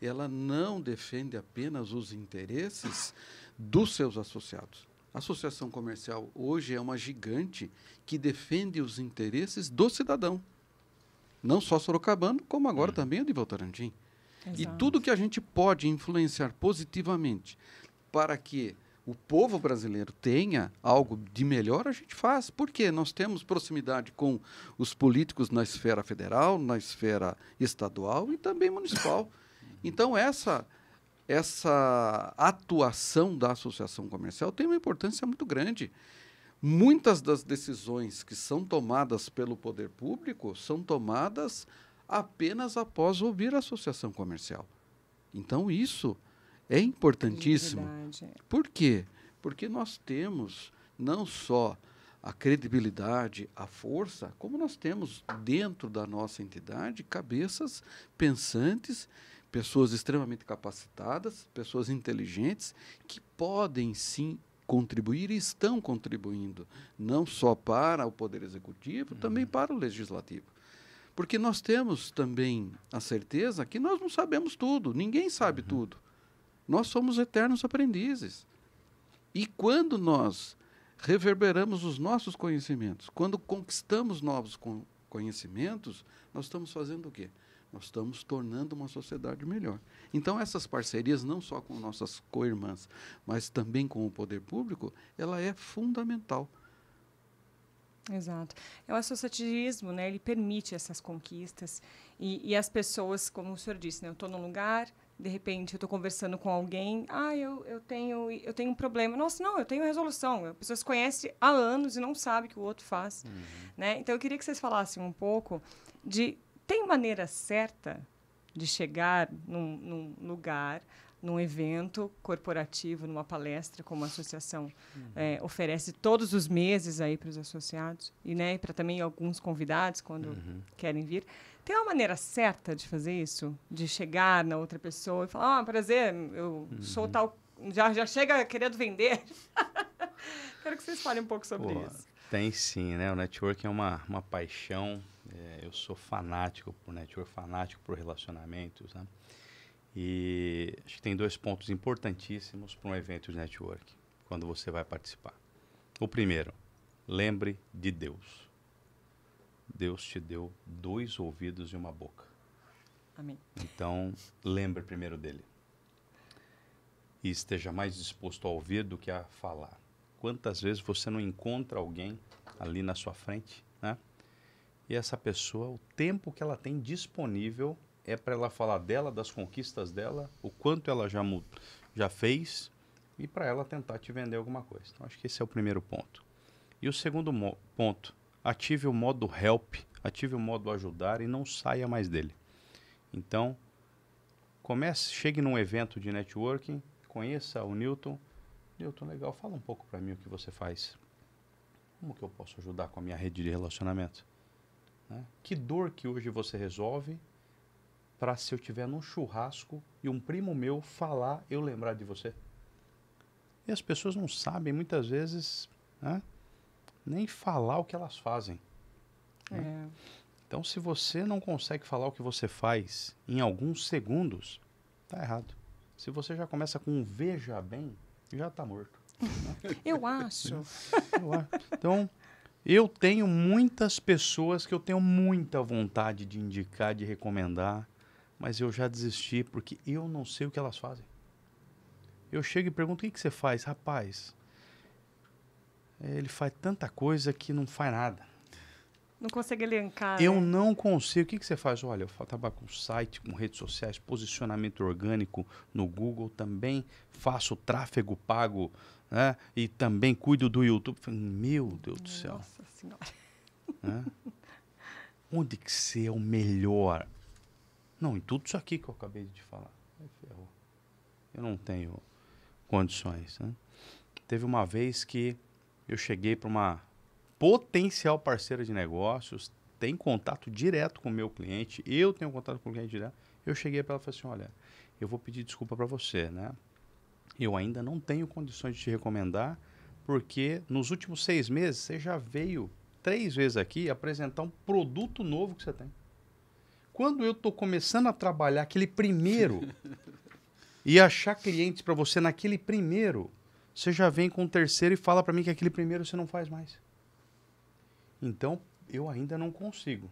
ela não defende apenas os interesses dos seus associados. A associação comercial hoje é uma gigante que defende os interesses do cidadão. Não só sorocabano, como agora hum. também o de Votorantim. Exato. E tudo que a gente pode influenciar positivamente para que o povo brasileiro tenha algo de melhor, a gente faz. Porque nós temos proximidade com os políticos na esfera federal, na esfera estadual e também municipal. *laughs* Então, essa, essa atuação da associação comercial tem uma importância muito grande. Muitas das decisões que são tomadas pelo poder público são tomadas apenas após ouvir a associação comercial. Então, isso é, é importantíssimo. É Por quê? Porque nós temos não só a credibilidade, a força, como nós temos dentro da nossa entidade cabeças pensantes, pessoas extremamente capacitadas, pessoas inteligentes que podem sim contribuir e estão contribuindo, não só para o Poder Executivo, uhum. também para o Legislativo. Porque nós temos também a certeza que nós não sabemos tudo, ninguém sabe uhum. tudo. Nós somos eternos aprendizes. E quando nós reverberamos os nossos conhecimentos, quando conquistamos novos con conhecimentos, nós estamos fazendo o quê? Nós estamos tornando uma sociedade melhor. Então, essas parcerias, não só com nossas co-irmãs, mas também com o poder público, ela é fundamental. Exato. É o associativismo, né? Ele permite essas conquistas e, e as pessoas, como o senhor disse, né? Eu estou num lugar, de repente eu estou conversando com alguém, ah, eu, eu, tenho, eu tenho um problema. Nossa, não, eu tenho resolução. A pessoa se conhece há anos e não sabe o que o outro faz. Uhum. Né? Então, eu queria que vocês falassem um pouco de... Tem maneira certa de chegar num, num lugar, num evento corporativo, numa palestra, como a associação uhum. é, oferece todos os meses aí para os associados e né, para também alguns convidados quando uhum. querem vir. Tem uma maneira certa de fazer isso? De chegar na outra pessoa e falar, ah, oh, prazer, eu uhum. sou tal... Já, já chega querendo vender? *laughs* Quero que vocês falem um pouco sobre Pô, isso. Tem sim, né? O networking é uma, uma paixão. É, eu sou fanático por network, fanático por relacionamentos, né? E acho que tem dois pontos importantíssimos para um evento de network, quando você vai participar. O primeiro, lembre de Deus. Deus te deu dois ouvidos e uma boca. Amém. Então, lembre primeiro dele. E esteja mais disposto a ouvir do que a falar. Quantas vezes você não encontra alguém ali na sua frente, né? E essa pessoa, o tempo que ela tem disponível é para ela falar dela, das conquistas dela, o quanto ela já, já fez e para ela tentar te vender alguma coisa. Então, acho que esse é o primeiro ponto. E o segundo ponto, ative o modo help, ative o modo ajudar e não saia mais dele. Então, comece, chegue num evento de networking, conheça o Newton. Newton, legal, fala um pouco para mim o que você faz. Como que eu posso ajudar com a minha rede de relacionamento? Né? Que dor que hoje você resolve para se eu tiver num churrasco e um primo meu falar, eu lembrar de você? E as pessoas não sabem muitas vezes, né? nem falar o que elas fazem. É. Né? Então, se você não consegue falar o que você faz em alguns segundos, tá errado. Se você já começa com um veja bem, já está morto. Né? *laughs* eu acho. Então, eu tenho muitas pessoas que eu tenho muita vontade de indicar, de recomendar, mas eu já desisti porque eu não sei o que elas fazem. Eu chego e pergunto: o que, que você faz? Rapaz, é, ele faz tanta coisa que não faz nada. Não consegue elencar. Eu né? não consigo. O que, que você faz? Olha, eu trabalho com site, com redes sociais, posicionamento orgânico no Google, também faço tráfego pago, né? E também cuido do YouTube. Meu Deus do céu. Nossa Senhora. Onde que você é o melhor? Não, em tudo isso aqui que eu acabei de falar. Eu não tenho condições. Né? Teve uma vez que eu cheguei para uma potencial parceira de negócios, tem contato direto com o meu cliente, eu tenho contato com o cliente direto. Eu cheguei para ela e falei assim: olha, eu vou pedir desculpa para você, né? Eu ainda não tenho condições de te recomendar, porque nos últimos seis meses você já veio três vezes aqui apresentar um produto novo que você tem. Quando eu estou começando a trabalhar aquele primeiro *laughs* e achar clientes para você naquele primeiro, você já vem com o terceiro e fala para mim que aquele primeiro você não faz mais. Então, eu ainda não consigo.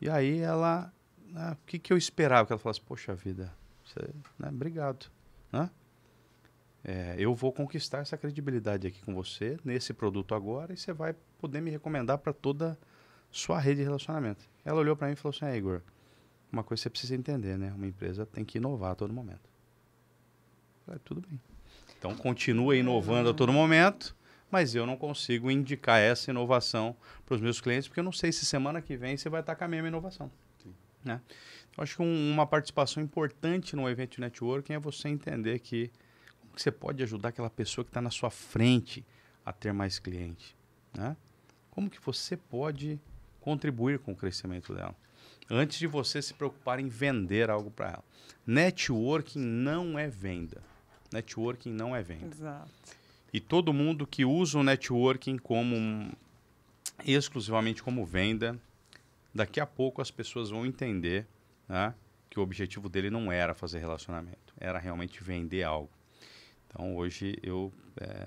E aí ela, né, o que, que eu esperava? Que ela falasse, poxa vida, você, né, obrigado. Né? É, eu vou conquistar essa credibilidade aqui com você, nesse produto agora, e você vai poder me recomendar para toda sua rede de relacionamento. Ela olhou para mim e falou assim, ah, Igor, uma coisa você precisa entender, né? Uma empresa tem que inovar a todo momento. Eu falei, tudo bem. Então continua inovando a todo momento, mas eu não consigo indicar essa inovação para os meus clientes, porque eu não sei se semana que vem você vai estar com a mesma inovação. Né? Então, acho que um, uma participação importante no evento de networking é você entender que, que você pode ajudar aquela pessoa que está na sua frente a ter mais cliente. Né? Como que você pode contribuir com o crescimento dela? Antes de você se preocupar em vender algo para ela. Networking não é venda. Networking não é venda. Exato. E todo mundo que usa o networking como exclusivamente como venda, daqui a pouco as pessoas vão entender né, que o objetivo dele não era fazer relacionamento, era realmente vender algo. Então hoje eu é,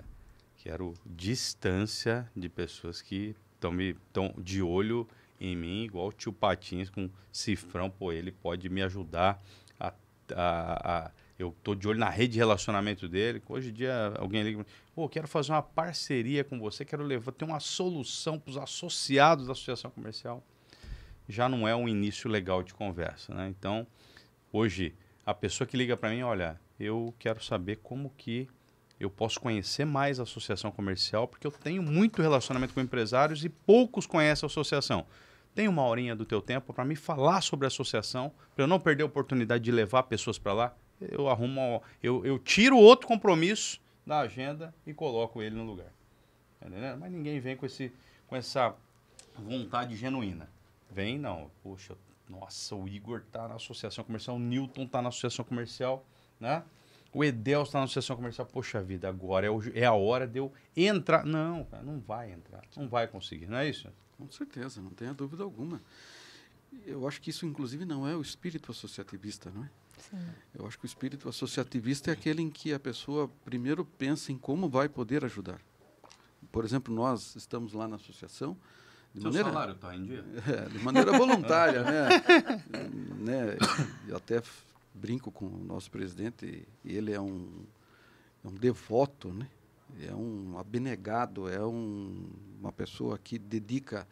quero distância de pessoas que estão me tão de olho em mim, igual o tio Patins com cifrão, pô, ele pode me ajudar a, a, a eu tô de olho na rede de relacionamento dele. Hoje em dia, alguém liga pô, quero fazer uma parceria com você, quero levar, ter uma solução para os associados da associação comercial. Já não é um início legal de conversa, né? Então, hoje, a pessoa que liga para mim, olha, eu quero saber como que eu posso conhecer mais a associação comercial, porque eu tenho muito relacionamento com empresários e poucos conhecem a associação. Tem uma horinha do teu tempo para me falar sobre a associação, para eu não perder a oportunidade de levar pessoas para lá? eu arrumo, eu, eu tiro outro compromisso da agenda e coloco ele no lugar. Entendeu? Mas ninguém vem com, esse, com essa vontade genuína. Vem, não. Poxa, nossa, o Igor tá na associação comercial, o Newton tá na associação comercial, né? O Edel está na associação comercial. Poxa vida, agora é, o, é a hora de eu entrar. Não, cara, não vai entrar. Não vai conseguir, não é isso? Com certeza, não tenha dúvida alguma. Eu acho que isso, inclusive, não é o espírito associativista, não é? Eu acho que o espírito associativista é aquele em que a pessoa primeiro pensa em como vai poder ajudar. Por exemplo, nós estamos lá na associação. De Seu maneira, salário está em dia? *laughs* É, de maneira voluntária, né? *laughs* né? Eu até brinco com o nosso presidente, ele é um, é um devoto, né? é um abnegado, é um, uma pessoa que dedica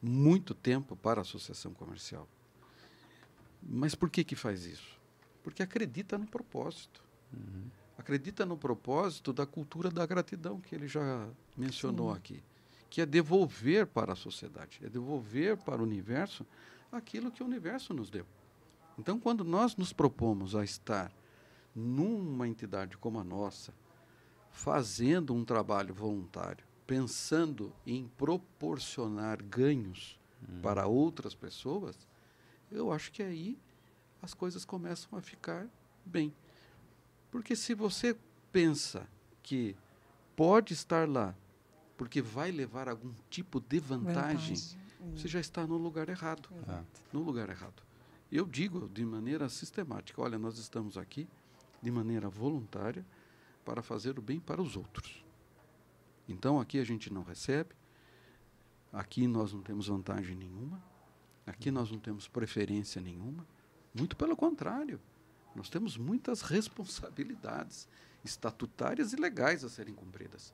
muito tempo para a associação comercial. Mas por que, que faz isso? Porque acredita no propósito. Uhum. Acredita no propósito da cultura da gratidão que ele já mencionou Sim. aqui, que é devolver para a sociedade, é devolver para o universo aquilo que o universo nos deu. Então, quando nós nos propomos a estar numa entidade como a nossa, fazendo um trabalho voluntário, pensando em proporcionar ganhos uhum. para outras pessoas, eu acho que aí as coisas começam a ficar bem. Porque se você pensa que pode estar lá porque vai levar algum tipo de vantagem, vantagem. É. você já está no lugar errado. No lugar errado. Eu digo de maneira sistemática: olha, nós estamos aqui de maneira voluntária para fazer o bem para os outros. Então aqui a gente não recebe, aqui nós não temos vantagem nenhuma, aqui nós não temos preferência nenhuma, muito pelo contrário. Nós temos muitas responsabilidades estatutárias e legais a serem cumpridas.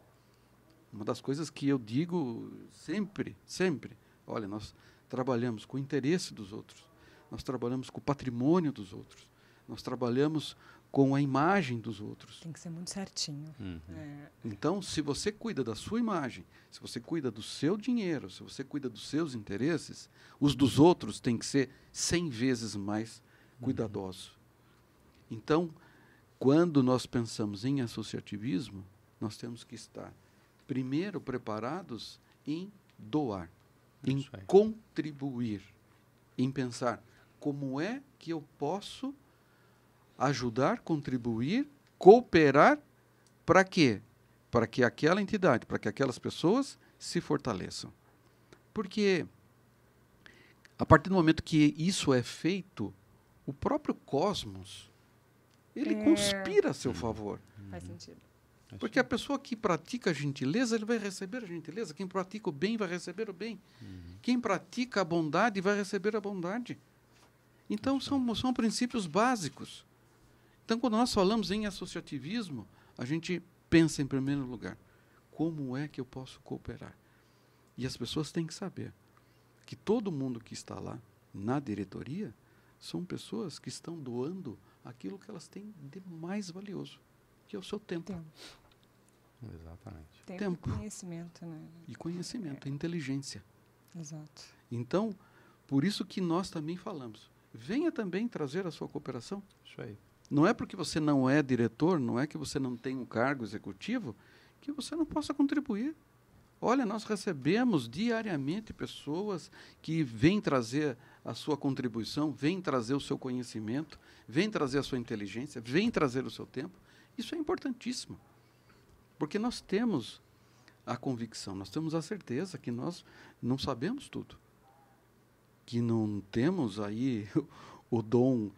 Uma das coisas que eu digo sempre, sempre, olha, nós trabalhamos com o interesse dos outros, nós trabalhamos com o patrimônio dos outros, nós trabalhamos com a imagem dos outros. Tem que ser muito certinho. Uhum. É. Então, se você cuida da sua imagem, se você cuida do seu dinheiro, se você cuida dos seus interesses, os dos outros têm que ser 100 vezes mais Uhum. cuidadoso. Então, quando nós pensamos em associativismo, nós temos que estar primeiro preparados em doar, em contribuir, em pensar como é que eu posso ajudar, contribuir, cooperar para quê? Para que aquela entidade, para que aquelas pessoas se fortaleçam. Porque a partir do momento que isso é feito, o próprio cosmos ele é. conspira a seu hum. favor. Hum. Faz sentido. Porque a pessoa que pratica a gentileza, ele vai receber a gentileza. Quem pratica o bem, vai receber o bem. Uhum. Quem pratica a bondade, vai receber a bondade. Então, são, são princípios básicos. Então, quando nós falamos em associativismo, a gente pensa, em primeiro lugar, como é que eu posso cooperar? E as pessoas têm que saber que todo mundo que está lá na diretoria são pessoas que estão doando aquilo que elas têm de mais valioso, que é o seu tempo. tempo. Exatamente. Tempo, tempo. E conhecimento, né? E conhecimento, é. inteligência. Exato. Então, por isso que nós também falamos. Venha também trazer a sua cooperação. Isso aí. Não é porque você não é diretor, não é que você não tem um cargo executivo, que você não possa contribuir. Olha, nós recebemos diariamente pessoas que vêm trazer a sua contribuição, vem trazer o seu conhecimento, vem trazer a sua inteligência, vem trazer o seu tempo. Isso é importantíssimo. Porque nós temos a convicção, nós temos a certeza que nós não sabemos tudo. Que não temos aí *laughs* o dom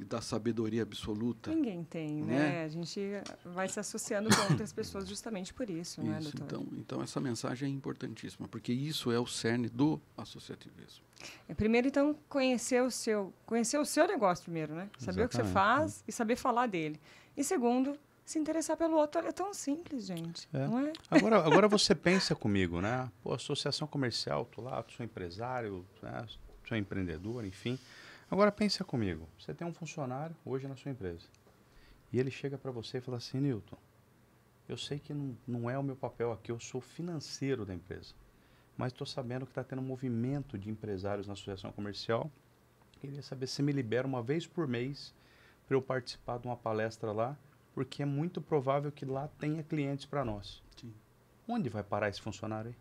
e da sabedoria absoluta. Ninguém tem, né? né? A gente vai se associando com outras pessoas justamente por isso, né, isso né, doutor? Então, então, essa mensagem é importantíssima, porque isso é o cerne do associativismo. É, primeiro, então, conhecer o seu, conhecer o seu negócio primeiro, né? Saber Exatamente. o que você faz e saber falar dele. E segundo, se interessar pelo outro é tão simples, gente. É. Não é? Agora, agora você pensa comigo, né? Pô, associação comercial, tu lá, tu sou empresário, né? sou empreendedor, enfim. Agora pensa comigo, você tem um funcionário hoje na sua empresa e ele chega para você e fala assim, Newton, eu sei que não, não é o meu papel aqui, eu sou financeiro da empresa, mas estou sabendo que está tendo um movimento de empresários na associação comercial, queria saber se me libera uma vez por mês para eu participar de uma palestra lá, porque é muito provável que lá tenha clientes para nós. Sim. Onde vai parar esse funcionário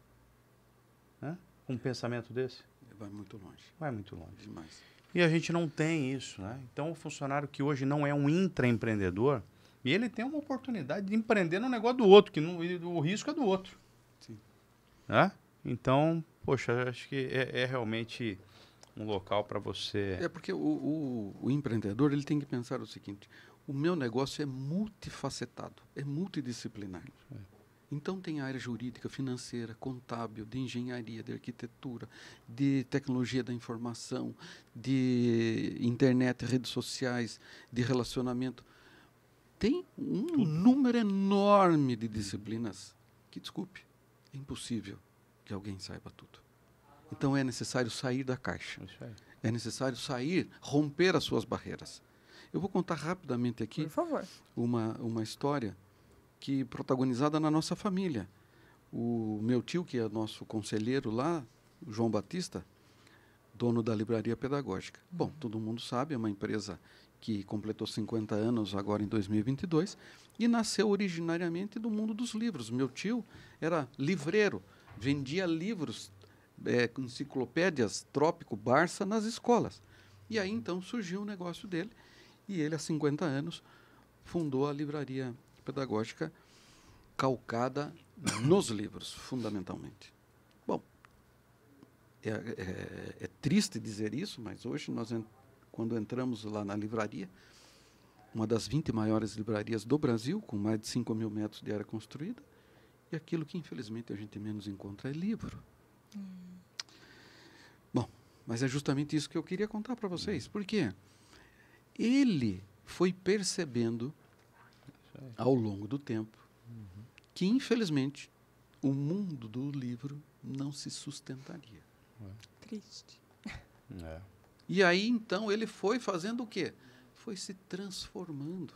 aí? Com Um pensamento desse? Vai muito longe. Vai muito longe. Demais. E a gente não tem isso, né? Então, o funcionário que hoje não é um intraempreendedor, ele tem uma oportunidade de empreender no negócio do outro, que não, o risco é do outro. Sim. Né? Então, poxa, acho que é, é realmente um local para você... É porque o, o, o empreendedor ele tem que pensar o seguinte, o meu negócio é multifacetado, é multidisciplinar. É. Então tem área jurídica, financeira, contábil, de engenharia, de arquitetura, de tecnologia da informação, de internet, redes sociais, de relacionamento. Tem um Tudo. número enorme de disciplinas que, desculpe, é impossível que alguém saiba tudo. Então é necessário sair da caixa. É necessário sair, romper as suas barreiras. Eu vou contar rapidamente aqui uma, uma história que protagonizada na nossa família. O meu tio, que é nosso conselheiro lá, João Batista, dono da Livraria Pedagógica. Uhum. Bom, todo mundo sabe, é uma empresa que completou 50 anos agora em 2022 e nasceu originariamente do mundo dos livros. Meu tio era livreiro, vendia livros, é, enciclopédias Trópico Barça nas escolas. E aí uhum. então surgiu o negócio dele e ele, há 50 anos, fundou a Livraria pedagógica calcada nos livros, fundamentalmente. Bom, é, é, é, triste dizer isso, mas hoje nós, quando entramos lá na livraria, uma das 20 maiores livrarias do Brasil, com mais de 5 mil metros de área construída, e aquilo que infelizmente a gente menos encontra é livro. Hum. Bom, mas é justamente isso que eu queria contar para vocês. Por quê? Ele foi percebendo ao longo do tempo. Uhum. Que, infelizmente, o mundo do livro não se sustentaria. Ué. Triste. É. E aí, então, ele foi fazendo o quê? Foi se transformando.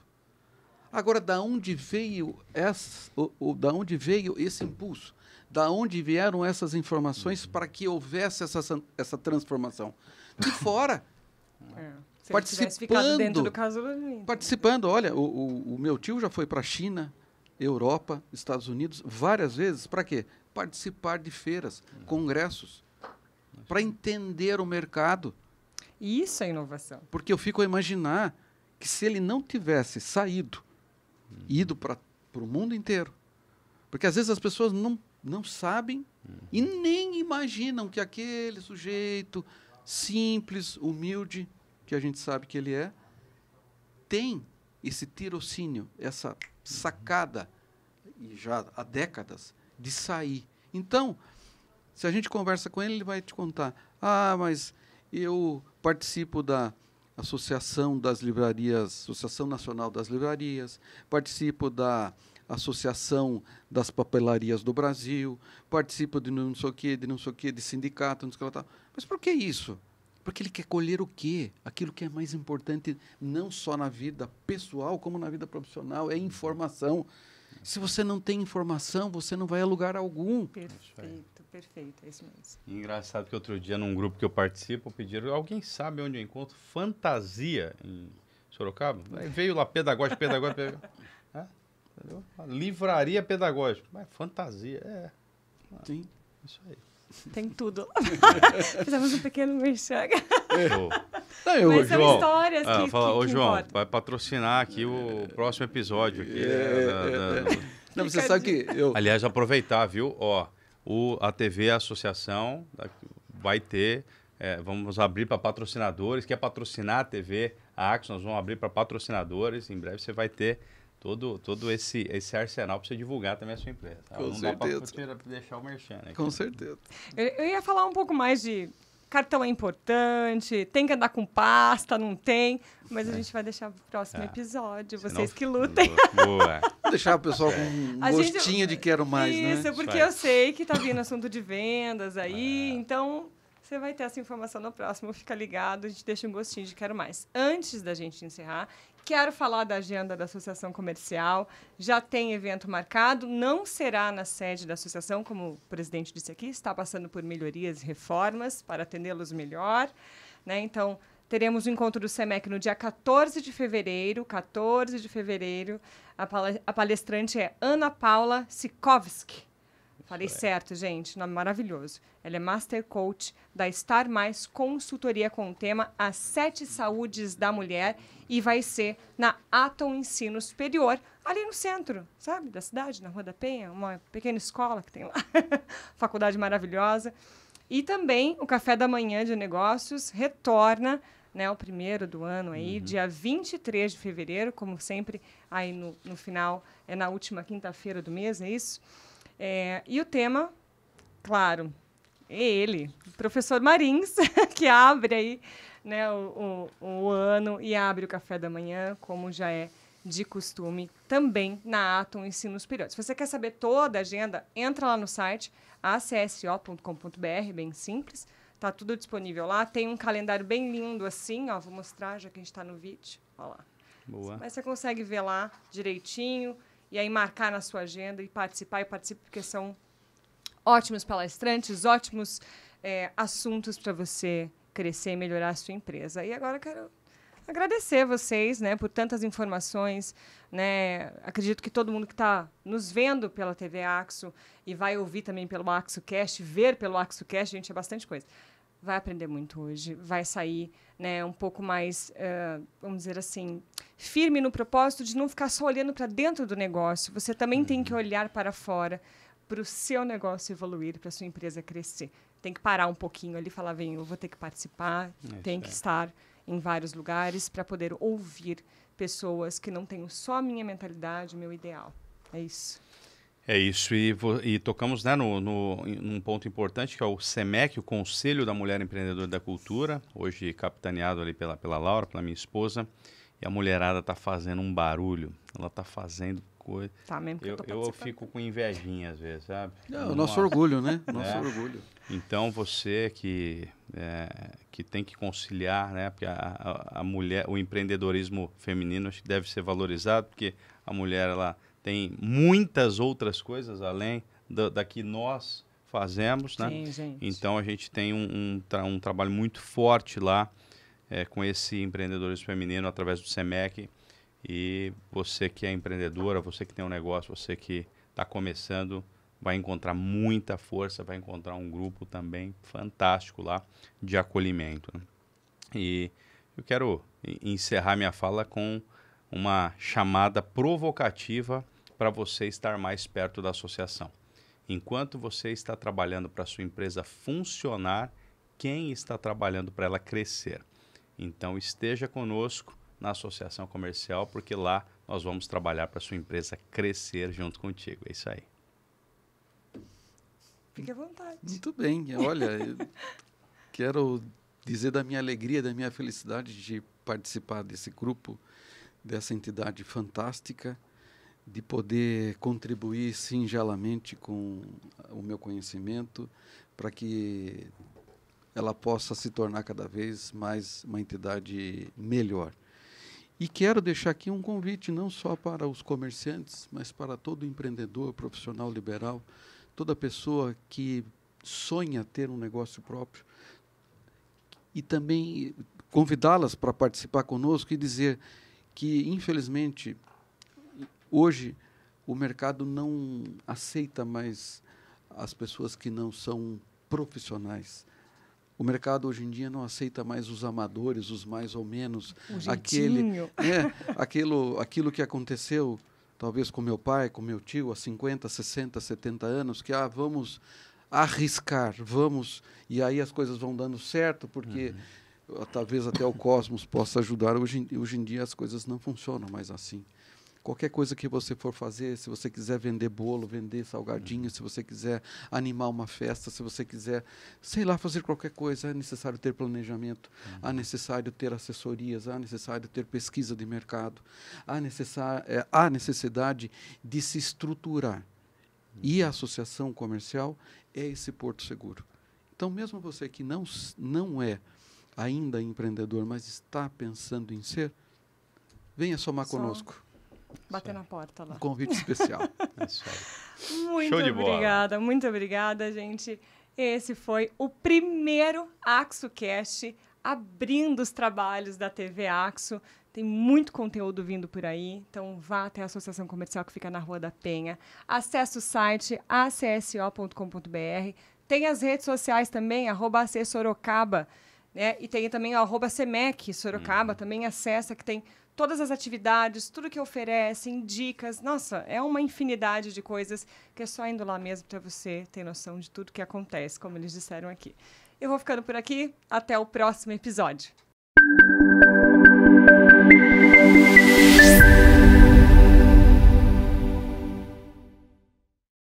Agora, da onde veio essa, da onde veio esse impulso? Da onde vieram essas informações uhum. para que houvesse essa, essa transformação? De fora. É. Se participando, caso... Né? participando. Olha, o, o, o, meu tio já foi para a China, Europa, Estados Unidos várias vezes. Para quê? Participar de feiras, uhum. congressos, para entender o mercado. Isso é inovação. Porque eu fico a imaginar que se ele não tivesse saído, uhum. ido para o mundo inteiro, porque às vezes as pessoas não, não sabem uhum. e nem imaginam que aquele sujeito simples, humilde, que a gente sabe que ele é, tem esse tirocínio, essa sacada, e já há décadas, de sair. Então, se a gente conversa com ele, ele vai te contar: ah, mas eu participo da Associação das Livrarias, Associação Nacional das Livrarias, participo da Associação das Papelarias do Brasil, participo de não sei o quê, de não sei o quê, de sindicato, não sei o que lá Mas por que isso? Porque ele quer colher o quê? Aquilo que é mais importante, não só na vida pessoal, como na vida profissional, é informação. Se você não tem informação, você não vai a lugar algum. Perfeito, perfeito, é isso mesmo. Engraçado que outro dia, num grupo que eu participo, pediram, alguém sabe onde eu encontro fantasia em Sorocaba? Aí veio lá, pedagógico, pedagógico, pedagógico. É, Livraria pedagógica. Mas fantasia, é. Ah, Sim. Isso aí. Tem tudo. *laughs* Fizemos um pequeno merchan. Não, eu, Mas são João, histórias ah, fala, que, ô, João, vai patrocinar aqui o próximo episódio. Aqui, né, é, da, é, da, é. Não, você sabe que eu... Aliás, aproveitar, viu? Ó, o, a TV Associação vai ter... É, vamos abrir para patrocinadores. Quer patrocinar a TV, a Axon, nós vamos abrir para patrocinadores. Em breve você vai ter todo, todo esse, esse arsenal para você divulgar também a sua empresa. Tá? Com Não certeza. deixar o merchan, né? Com certeza. Eu, eu, ia falar um pouco mais de cartão é importante, tem que andar com pasta, não tem, mas é. a gente vai deixar o próximo é. episódio, vocês que lutem. Boa. deixar o pessoal com é. um gostinho gente, de quero mais, isso, né? Isso, porque eu sei que tá vindo assunto de vendas aí, é. então você vai ter essa informação no próximo. Fica ligado, a gente deixa um gostinho de quero mais. Antes da gente encerrar, Quero falar da agenda da Associação Comercial. Já tem evento marcado, não será na sede da associação, como o presidente disse aqui, está passando por melhorias e reformas para atendê-los melhor. Né? Então, teremos o encontro do SEMEC no dia 14 de fevereiro. 14 de fevereiro. A palestrante é Ana Paula Sikovski Falei é. certo, gente. Nome maravilhoso. Ela é Master Coach da Star Mais Consultoria com o tema As Sete Saúdes da Mulher e vai ser na Atom Ensino Superior, ali no centro, sabe, da cidade, na Rua da Penha, uma pequena escola que tem lá. *laughs* Faculdade maravilhosa. E também o Café da Manhã de Negócios retorna né, o primeiro do ano aí, uhum. dia 23 de fevereiro, como sempre, aí no, no final, é na última quinta-feira do mês, é isso? É, e o tema, claro, é ele, o professor Marins, *laughs* que abre aí né, o, o, o ano e abre o café da manhã, como já é de costume, também na Atom Ensino Superior. Se você quer saber toda a agenda, entra lá no site acso.com.br, bem simples. Tá tudo disponível lá. Tem um calendário bem lindo assim, ó. Vou mostrar, já que a gente está no vídeo. Ó lá. Boa. Mas você consegue ver lá direitinho e aí marcar na sua agenda e participar e participe, porque são ótimos palestrantes, ótimos é, assuntos para você crescer e melhorar a sua empresa. E agora quero agradecer a vocês, né, por tantas informações, né? Acredito que todo mundo que está nos vendo pela TV Axo e vai ouvir também pelo AxoCast, ver pelo AxoCast, gente, é bastante coisa vai aprender muito hoje, vai sair né, um pouco mais, uh, vamos dizer assim, firme no propósito de não ficar só olhando para dentro do negócio. Você também tem que uhum. olhar para fora, para o seu negócio evoluir, para a sua empresa crescer. Tem que parar um pouquinho ali e falar: vem, eu vou ter que participar, é tem que é. estar em vários lugares para poder ouvir pessoas que não tenham só a minha mentalidade, o meu ideal. É isso. É isso, e, e tocamos né, no, no, num ponto importante que é o SEMEC, o Conselho da Mulher Empreendedora da Cultura, hoje capitaneado ali pela, pela Laura, pela minha esposa, e a mulherada está fazendo um barulho, ela está fazendo coisa. Tá mesmo eu, eu, eu fico com invejinha às vezes, sabe? Não, é, o nosso acho. orgulho, né? *laughs* Nosso é. orgulho. Então você que, é, que tem que conciliar, né? Porque a, a, a mulher, o empreendedorismo feminino acho que deve ser valorizado, porque a mulher ela tem muitas outras coisas além da, da que nós fazemos, né? Sim, então a gente tem um, um, tra um trabalho muito forte lá é, com esse empreendedorismo feminino através do SEMEC. E você que é empreendedora, você que tem um negócio, você que está começando, vai encontrar muita força, vai encontrar um grupo também fantástico lá de acolhimento. Né? E eu quero encerrar minha fala com uma chamada provocativa para você estar mais perto da associação. Enquanto você está trabalhando para a sua empresa funcionar, quem está trabalhando para ela crescer? Então esteja conosco na associação comercial, porque lá nós vamos trabalhar para a sua empresa crescer junto contigo. É isso aí. Fique à vontade. Muito bem. Olha, quero dizer da minha alegria, da minha felicidade de participar desse grupo dessa entidade fantástica de poder contribuir singelamente com o meu conhecimento para que ela possa se tornar cada vez mais uma entidade melhor. E quero deixar aqui um convite não só para os comerciantes, mas para todo empreendedor, profissional liberal, toda pessoa que sonha ter um negócio próprio e também convidá-las para participar conosco e dizer que, infelizmente, hoje o mercado não aceita mais as pessoas que não são profissionais. O mercado hoje em dia não aceita mais os amadores, os mais ou menos, um aquele, né, aquilo, aquilo que aconteceu talvez com meu pai, com meu tio há 50, 60, 70 anos, que ah, vamos arriscar, vamos, e aí as coisas vão dando certo, porque uhum talvez até o cosmos possa ajudar. Hoje, hoje em dia as coisas não funcionam mais assim. Qualquer coisa que você for fazer, se você quiser vender bolo, vender salgadinho, uhum. se você quiser animar uma festa, se você quiser, sei lá, fazer qualquer coisa, é necessário ter planejamento, uhum. é necessário ter assessorias, é necessário ter pesquisa de mercado, há, necessar, é, há necessidade de se estruturar. Uhum. E a uhum. associação comercial é esse porto seguro. Então, mesmo você que não, não é ainda empreendedor, mas está pensando em ser, venha somar Só conosco. Bater na porta lá. Um convite especial. *laughs* muito obrigada, bola. muito obrigada, gente. Esse foi o primeiro AxoCast abrindo os trabalhos da TV Axo. Tem muito conteúdo vindo por aí, então vá até a Associação Comercial que fica na Rua da Penha. Acesse o site acso.com.br. Tem as redes sociais também, arroba né? E tem também a Semec Sorocaba, hum. também acessa, que tem todas as atividades, tudo que oferecem, dicas. Nossa, é uma infinidade de coisas que é só indo lá mesmo para você ter noção de tudo que acontece, como eles disseram aqui. Eu vou ficando por aqui. Até o próximo episódio.